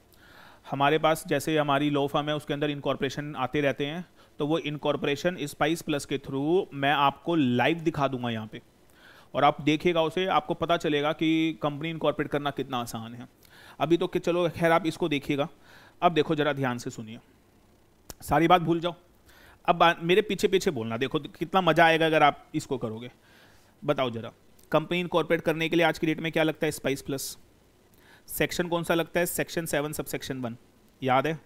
हमारे पास जैसे हमारी लो फॉर्म है उसके अंदर इनकॉर्पोरेशन आते रहते हैं तो वो इनकॉर्पोरेशन स्पाइस प्लस के थ्रू मैं आपको लाइव दिखा दूंगा यहाँ पे और आप देखिएगा उसे आपको पता चलेगा कि कंपनी इनकॉर्पोरेट करना कितना आसान है अभी तो कि चलो खैर आप इसको देखिएगा अब देखो जरा ध्यान से सुनिए सारी बात भूल जाओ अब मेरे पीछे पीछे बोलना देखो कितना मजा आएगा अगर आप इसको करोगे बताओ जरा कंपनी इनकॉर्पोरेट करने के लिए आज की डेट में क्या लगता है स्पाइस प्लस सेक्शन कौन सा लगता है section seven sub section one याद है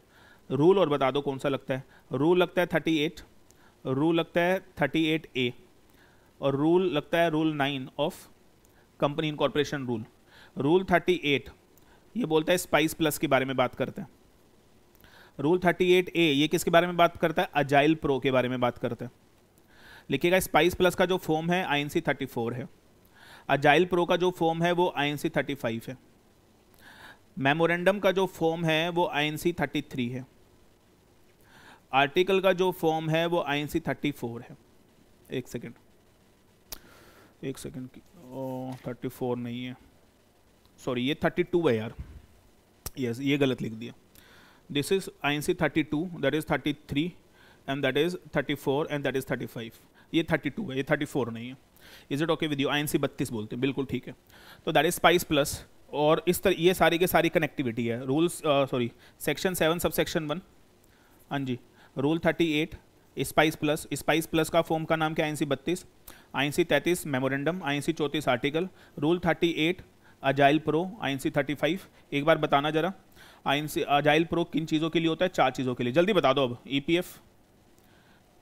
रूल और बता दो कौन सा लगता है रूल लगता है थर्टी एट रूल लगता है थर्टी एट ए और रूल लगता है rule nine of company incorporation rule rule thirty eight ये बोलता है स्पाइस प्लस के बारे में बात करते हैं रूल 38 ए ये किसके बारे में बात करता है अजाइल प्रो के बारे में बात करता है लिखिएगा स्पाइस प्लस का जो फॉर्म है आई थर्टी फोर है अजाइल प्रो का जो फॉर्म है वो आई थर्टी फाइव है मेमोरेंडम का जो फॉर्म है वो आई थर्टी थ्री है आर्टिकल का जो फॉर्म है वो आई थर्टी फोर है एक सेकेंड एक सेकेंड की थर्टी फोर नहीं है सॉरी ये थर्टी टू है यार यस ये गलत लिख दिया This is INC 32, that is 33, and that is 34, and that is 35. ये 32 है ये 34 नहीं है is it okay with you I N C बत्तीस बोलते हैं बिल्कुल ठीक है तो दैट इज स्पाइस प्लस और इस तरह ये सारी के सारी कनेक्टिविटी है rules sorry section seven sub section one हाँ जी rule thirty eight spice plus spice plus का फॉर्म का नाम क्या आई एन सी बत्तीस आई एन सी तैंतीस मेमोरेंडम आई एन सी चौंतीस article rule thirty eight agile pro I N C thirty five एक बार बताना ज़रा आई अजाइल प्रो किन चीज़ों के लिए होता है चार चीज़ों के लिए जल्दी बता दो अब E P F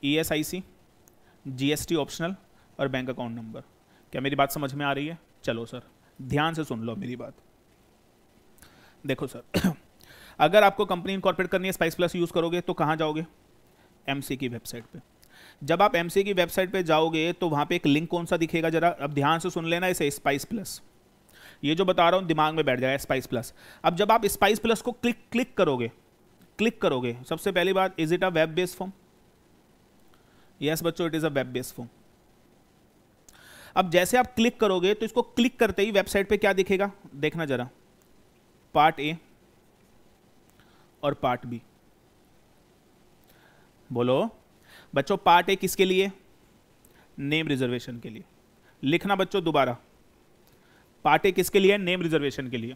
E S I C G S T optional और बैंक अकाउंट नंबर क्या मेरी बात समझ में आ रही है चलो सर ध्यान से सुन लो मेरी बात देखो सर [CLEARS THROAT] अगर आपको कंपनी इनकॉर्पोरेट करनी है स्पाइस प्लस यूज़ करोगे तो कहाँ जाओगे एम की वेबसाइट पर जब आप एम की वेबसाइट पर जाओगे तो वहाँ पर एक लिंक कौन सा दिखेगा जरा अब ध्यान से सुन लेना इसे स्पाइस प्लस ये जो बता रहा हूँ दिमाग में बैठ जाएगा स्पाइस प्लस अब जब आप स्पाइस प्लस को क्लिक क्लिक करोगे क्लिक करोगे सबसे पहली बात is it a web based form yes बच्चों it is a web based form अब जैसे आप क्लिक करोगे तो इसको क्लिक करते ही वेबसाइट पे क्या दिखेगा देखना जरा पार्ट ए और पार्ट बी बोलो बच्चों पार्ट ए किसके लिए नेम रिजर्वेशन के लिए लिखना बच्चों दोबारा पार्ट ए किसके लिए नेम रिजर्वेशन के लिए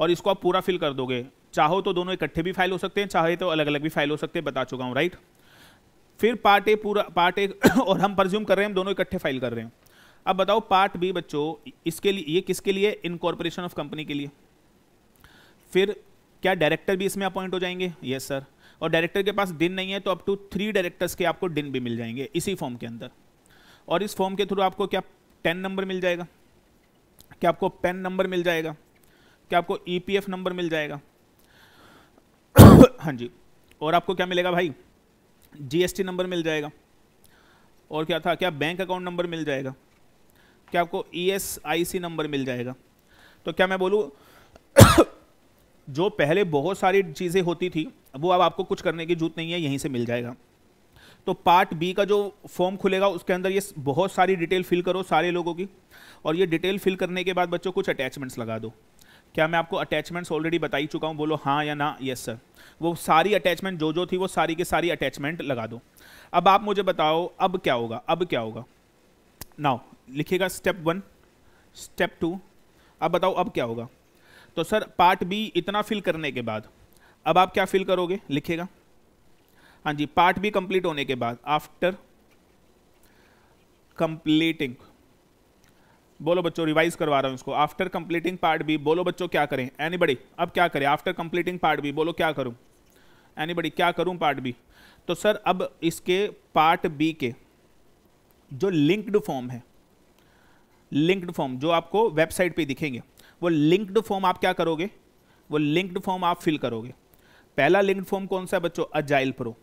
और इसको आप पूरा फिल कर दोगे चाहो तो दोनों इकट्ठे भी फाइल हो सकते हैं चाहे तो अलग अलग भी फाइल हो सकते हैं बता चुका हूँ राइट फिर पार्ट ए पूरा पार्ट ए [COUGHS] और हम परज्यूम कर रहे हैं हम दोनों इकट्ठे फाइल कर रहे हैं अब बताओ पार्ट बी बच्चों इसके लिए ये किसके लिए इनकॉर्पोरेशन ऑफ कंपनी के लिए फिर क्या डायरेक्टर भी इसमें अपॉइंट हो जाएंगे यस सर और डायरेक्टर के पास दिन नहीं है तो अप टू थ्री डायरेक्टर्स के आपको दिन भी मिल जाएंगे इसी फॉर्म के अंदर और इस फॉर्म के थ्रू आपको क्या टेन नंबर मिल जाएगा क्या आपको पेन नंबर मिल जाएगा क्या आपको ई e नंबर मिल जाएगा [COUGHS] हाँ जी और आपको क्या मिलेगा भाई जीएसटी नंबर मिल जाएगा और क्या था क्या बैंक अकाउंट नंबर मिल जाएगा क्या आपको ईएसआईसी e नंबर मिल जाएगा तो क्या मैं बोलूँ [COUGHS] जो पहले बहुत सारी चीज़ें होती थी वो अब आपको कुछ करने की जरूरत नहीं है यहीं से मिल जाएगा तो पार्ट बी का जो फॉर्म खुलेगा उसके अंदर ये बहुत सारी डिटेल फिल करो सारे लोगों की और ये डिटेल फिल करने के बाद बच्चों कुछ अटैचमेंट्स लगा दो क्या मैं आपको अटैचमेंट्स ऑलरेडी बताई चुका हूँ बोलो हाँ या ना यस सर वो सारी अटैचमेंट जो जो थी वो सारी के सारी अटैचमेंट लगा दो अब आप मुझे बताओ अब क्या होगा अब क्या होगा नाउ लिखिएगा स्टेप वन स्टेप टू अब बताओ अब क्या होगा तो सर पार्ट बी इतना फिल करने के बाद अब आप क्या फिल करोगे लिखेगा हाँ जी पार्ट भी कंप्लीट होने के बाद आफ्टर कंप्लीटिंग बोलो बच्चों रिवाइज करवा रहा हूं इसको आफ्टर कंप्लीटिंग पार्ट भी बोलो बच्चों क्या करें एनीबडी अब क्या करें आफ्टर कंप्लीटिंग पार्ट भी बोलो क्या करूं एनीबडी क्या करूं पार्ट बी तो सर अब इसके पार्ट बी के जो लिंक्ड फॉर्म है लिंक्ड फॉर्म जो आपको वेबसाइट पे दिखेंगे वो लिंक्ड फॉर्म आप क्या करोगे वो लिंक्ड फॉर्म आप फिल करोगे पहला लिंक्ड फॉर्म कौन सा है बच्चों अजाइल प्रो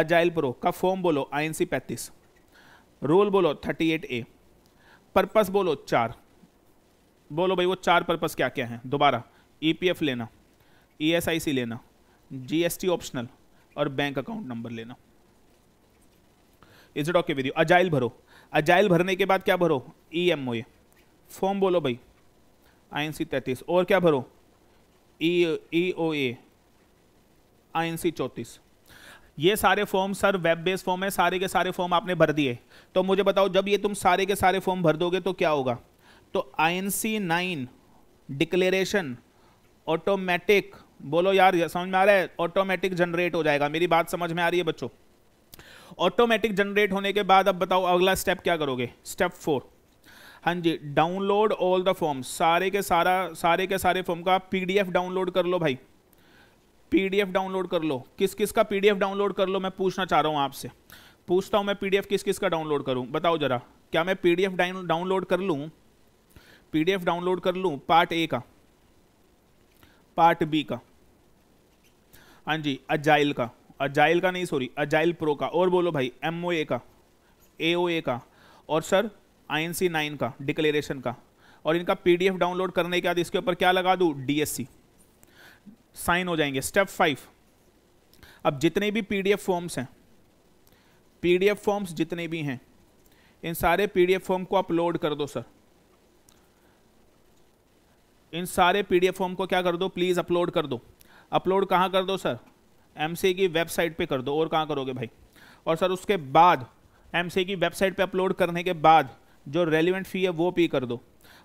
अजाइल प्रो का फॉर्म बोलो आई एन सी पैंतीस रोल बोलो थर्टी एट ए पर्पस बोलो चार बोलो भाई वो चार पर्पस क्या क्या हैं दोबारा ई पी एफ लेना ई एस आई सी लेना जी एस टी ऑप्शनल और बैंक अकाउंट नंबर लेना is it okay with you agile भरो अजाइल भरने के बाद क्या भरो ई एम ओ ए फॉर्म बोलो भाई आई एन सी तैंतीस और क्या भरो ई ओ ए आई एन सी चौंतीस ये सारे form sir web based form है सारे के सारे फॉर्म आपने भर दिए तो मुझे बताओ जब ये तुम सारे के सारे फॉर्म भर दोगे तो क्या होगा तो I N C nine declaration automatic बोलो यार समझ में आ रहा है ऑटोमेटिक जनरेट हो जाएगा मेरी बात समझ में आ रही है बच्चों ऑटोमेटिक जनरेट होने के बाद अब बताओ अगला स्टेप क्या करोगे स्टेप फोर हाँ जी डाउनलोड ऑल द फॉर्म सारे के सारा सारे के सारे फॉर्म का पीडीएफ डाउनलोड कर लो भाई पीडीएफ डाउनलोड कर लो किस किस का पीडीएफ डाउनलोड कर लो मैं पूछना चाह रहा हूँ आपसे पूछता हूँ मैं पीडीएफ किस किस का डाउनलोड करूँ बताओ जरा क्या मैं पीडीएफ डाउनलोड कर लूँ पीडीएफ डाउनलोड कर लूँ पार्ट ए का पार्ट बी का हाँ जी अजाइल का अजाइल का नहीं सॉरी अजाइल प्रो का और बोलो भाई एम ओ ए का ए का और sir I N C nine का डिक्लेरेशन का और इनका पी डी एफ डाउनलोड करने के बाद इसके ऊपर क्या लगा दूँ डी साइन हो जाएंगे स्टेप फाइव अब जितने भी पीडीएफ फॉर्म्स हैं पीडीएफ फॉर्म्स जितने भी हैं इन सारे पीडीएफ फॉर्म को अपलोड कर दो सर इन सारे पीडीएफ फॉर्म को क्या कर दो प्लीज़ अपलोड कर दो अपलोड कहाँ कर दो सर एम की वेबसाइट पे कर दो और कहाँ करोगे भाई और सर उसके बाद एम की वेबसाइट पे अपलोड करने के बाद जो रेलिवेंट फ़ी है वो पे कर दो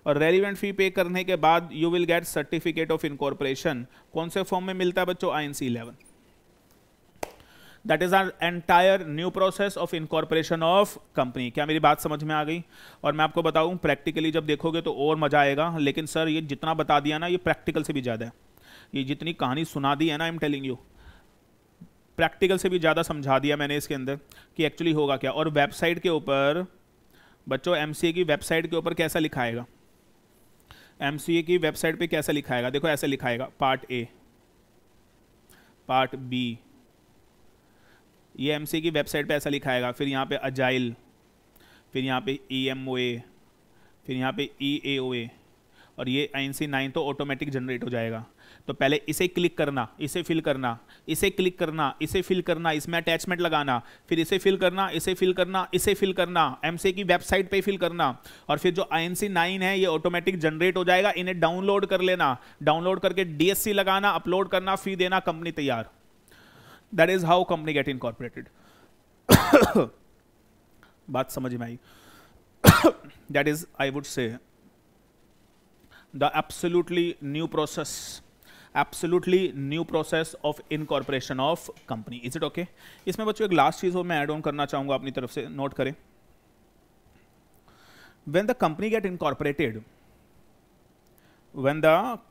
और रेलिवेंट फी पे करने के बाद you will get certificate of incorporation कौन से फॉर्म में मिलता है बच्चों I N C eleven that is our entire new process of incorporation of company क्या मेरी बात समझ में आ गई और मैं आपको बताऊं प्रैक्टिकली जब देखोगे तो और मजा आएगा लेकिन सर ये जितना बता दिया ना ये प्रैक्टिकल से भी ज़्यादा है ये जितनी कहानी सुना दी है ना I am telling you practical से भी ज़्यादा समझा दिया मैंने इसके अंदर कि एक्चुअली होगा क्या और वेबसाइट के ऊपर बच्चों एम की वेबसाइट के ऊपर कैसा लिखाएगा एम की वेबसाइट पे कैसा लिखाएगा देखो ऐसे लिखाएगा पार्ट ए पार्ट बी ये एम की वेबसाइट पे ऐसा लिखाएगा फिर यहाँ पे अजाइल फिर यहाँ पे ई एम ओ ए फिर यहाँ पे ई ए ओ ए और ये आई एन सी नाइन तो ऑटोमेटिक जनरेट हो जाएगा तो पहले इसे क्लिक करना इसे फिल करना इसे क्लिक करना इसे फिल करना इसमें अटैचमेंट लगाना फिर इसे फिल करना इसे फिल करना इसे फिल करना एम की वेबसाइट पे फिल करना और फिर जो आई एन है ये ऑटोमेटिक जनरेट हो जाएगा इन्हें डाउनलोड कर लेना डाउनलोड करके डीएससी लगाना अपलोड करना फी देना कंपनी तैयार that is how company get incorporated बात समझ में आई that is I would say the absolutely new process absolutely new process of incorporation of company is it okay इसमें बच्चों एक लास्ट चीज़ हो मैं ऐड ऑन करना चाहूंगा अपनी तरफ से नोट करें when the company get incorporated when the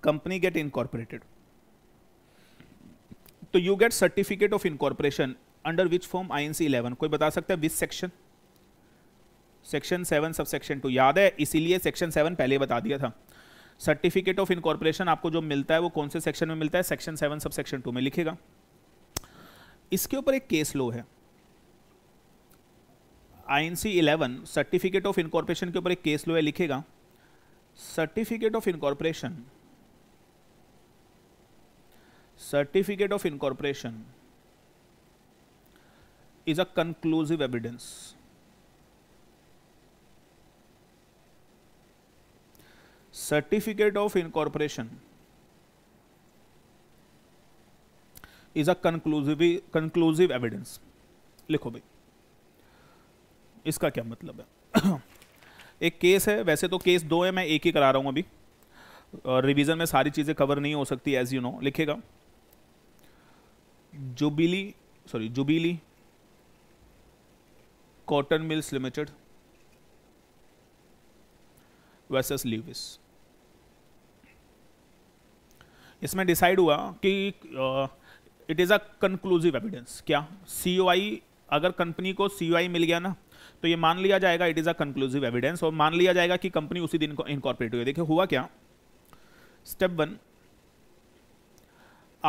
company get incorporated तो you get certificate of incorporation under which form I N C eleven कोई बता सकता है which section section seven sub section two याद है इसीलिए सेक्शन सेवन पहले बता दिया था सर्टिफिकेट ऑफ इनकॉर्पोरेशन आपको जो मिलता है वो कौन से सेक्शन में मिलता है section seven sub section two में लिखेगा इसके ऊपर एक केस लो है आईएनसी 11 सर्टिफिकेट ऑफ इनकॉर्पोरेशन के ऊपर एक केस लो है लिखेगा certificate of incorporation certificate of incorporation is a conclusive evidence certificate of incorporation is a conclusive conclusive evidence लिखो भाई इसका क्या मतलब है [COUGHS] एक केस है वैसे तो केस दो है मैं एक ही करा रहा हूं अभी रिवीजन में सारी चीज़ें कवर नहीं हो सकती एज यू नो लिखेगा jubilee sorry jubilee cotton mills limited versus Lewis इसमें डिसाइड हुआ कि it is a conclusive evidence क्या सी अगर कंपनी को सी मिल गया ना तो ये मान लिया जाएगा it is a conclusive evidence और मान लिया जाएगा कि कंपनी उसी दिन इनकॉर्पोरेट हुई देखिए हुआ क्या स्टेप वन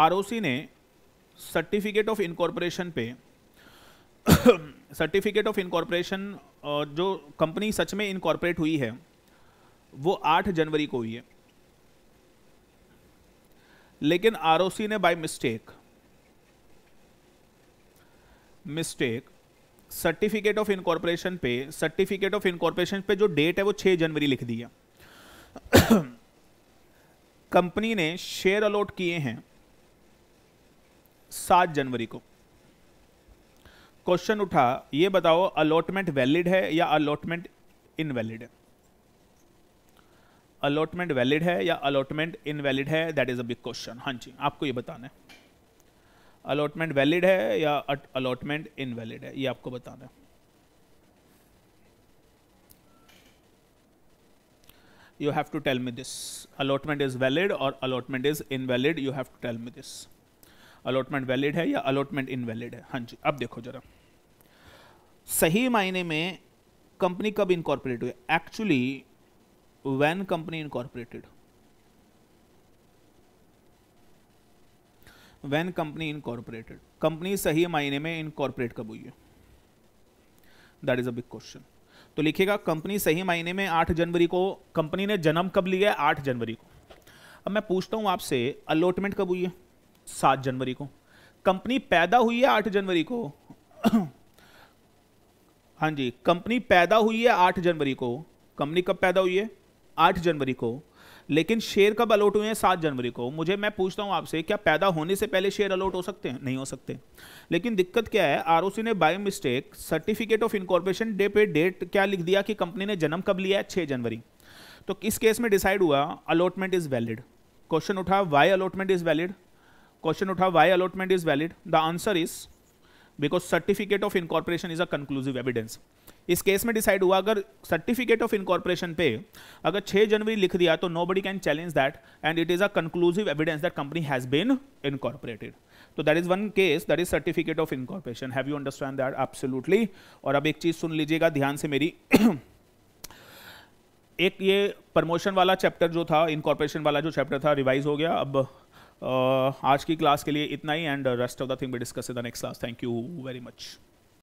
आर ने सर्टिफिकेट ऑफ इनकॉर्पोरेशन पे सर्टिफिकेट ऑफ इनकॉर्पोरेशन जो कंपनी सच में इनकॉर्पोरेट हुई है वो 8 जनवरी को हुई है लेकिन आरओसी ने by mistake mistake certificate of incorporation पे सर्टिफिकेट ऑफ इनकॉर्पोरेशन पे जो डेट है वो 6 जनवरी लिख दिया [COUGHS] कंपनी ने शेयर अलॉट किए हैं सात जनवरी को क्वेश्चन उठा ये बताओ अलॉटमेंट वैलिड है या अलॉटमेंट इनवैलिड है अलॉटमेंट वैलिड है या अलॉटमेंट इनवैलिड है that is a big question हाँ जी आपको ये बताना है अलॉटमेंट वैलिड है या अलॉटमेंट इनवैलिड है ये आपको बताना है you have to tell me this allotment is valid और allotment is invalid you have to tell me this allotment valid है या अलॉटमेंट इनवैलिड है हाँ जी अब देखो ज़रा सही मायने में कंपनी कब इनकॉर्पोरेट हुई actually when company incorporated when company incorporated company सही मायने में इनकॉर्पोरेट कब हुई है that is a big question तो लिखेगा कंपनी सही मायने में 8 जनवरी को कंपनी ने जन्म कब लिया है 8 जनवरी को अब मैं पूछता हूं आपसे अलॉटमेंट कब हुई है 7 जनवरी को कंपनी पैदा हुई है 8 जनवरी को [COUGHS] हाँ जी कंपनी पैदा हुई है 8 जनवरी को कंपनी कब पैदा हुई है आठ जनवरी को लेकिन शेयर कब अलॉट हुए हैं सात जनवरी को मुझे मैं पूछता हूं आपसे क्या पैदा होने से पहले शेयर अलॉट हो सकते हैं नहीं हो सकते लेकिन दिक्कत क्या है आर ने by mistake certificate of incorporation day पे डेट क्या लिख दिया कि कंपनी ने जन्म कब लिया है छः जनवरी तो किस केस में डिसाइड हुआ अलॉटमेंट इज़ वैलिड क्वेश्चन उठा why allotment is valid question उठा why allotment is valid the answer is because certificate of incorporation is a conclusive evidence इस केस में डिसाइड हुआ अगर सर्टिफिकेट ऑफ इनकॉर्पोरेशन पे अगर 6 जनवरी लिख दिया तो nobody can challenge that and it is a conclusive evidence that company has been incorporated तो that is one case that is certificate of incorporation have you understand that absolutely और अब एक चीज सुन लीजिएगा ध्यान से मेरी एक ये प्रमोशन वाला चैप्टर जो था इनकॉर्पोरेशन वाला जो चैप्टर था रिवाइज हो गया अब आज की क्लास के लिए इतना ही and rest of the thing भी discuss in the next class thank you very much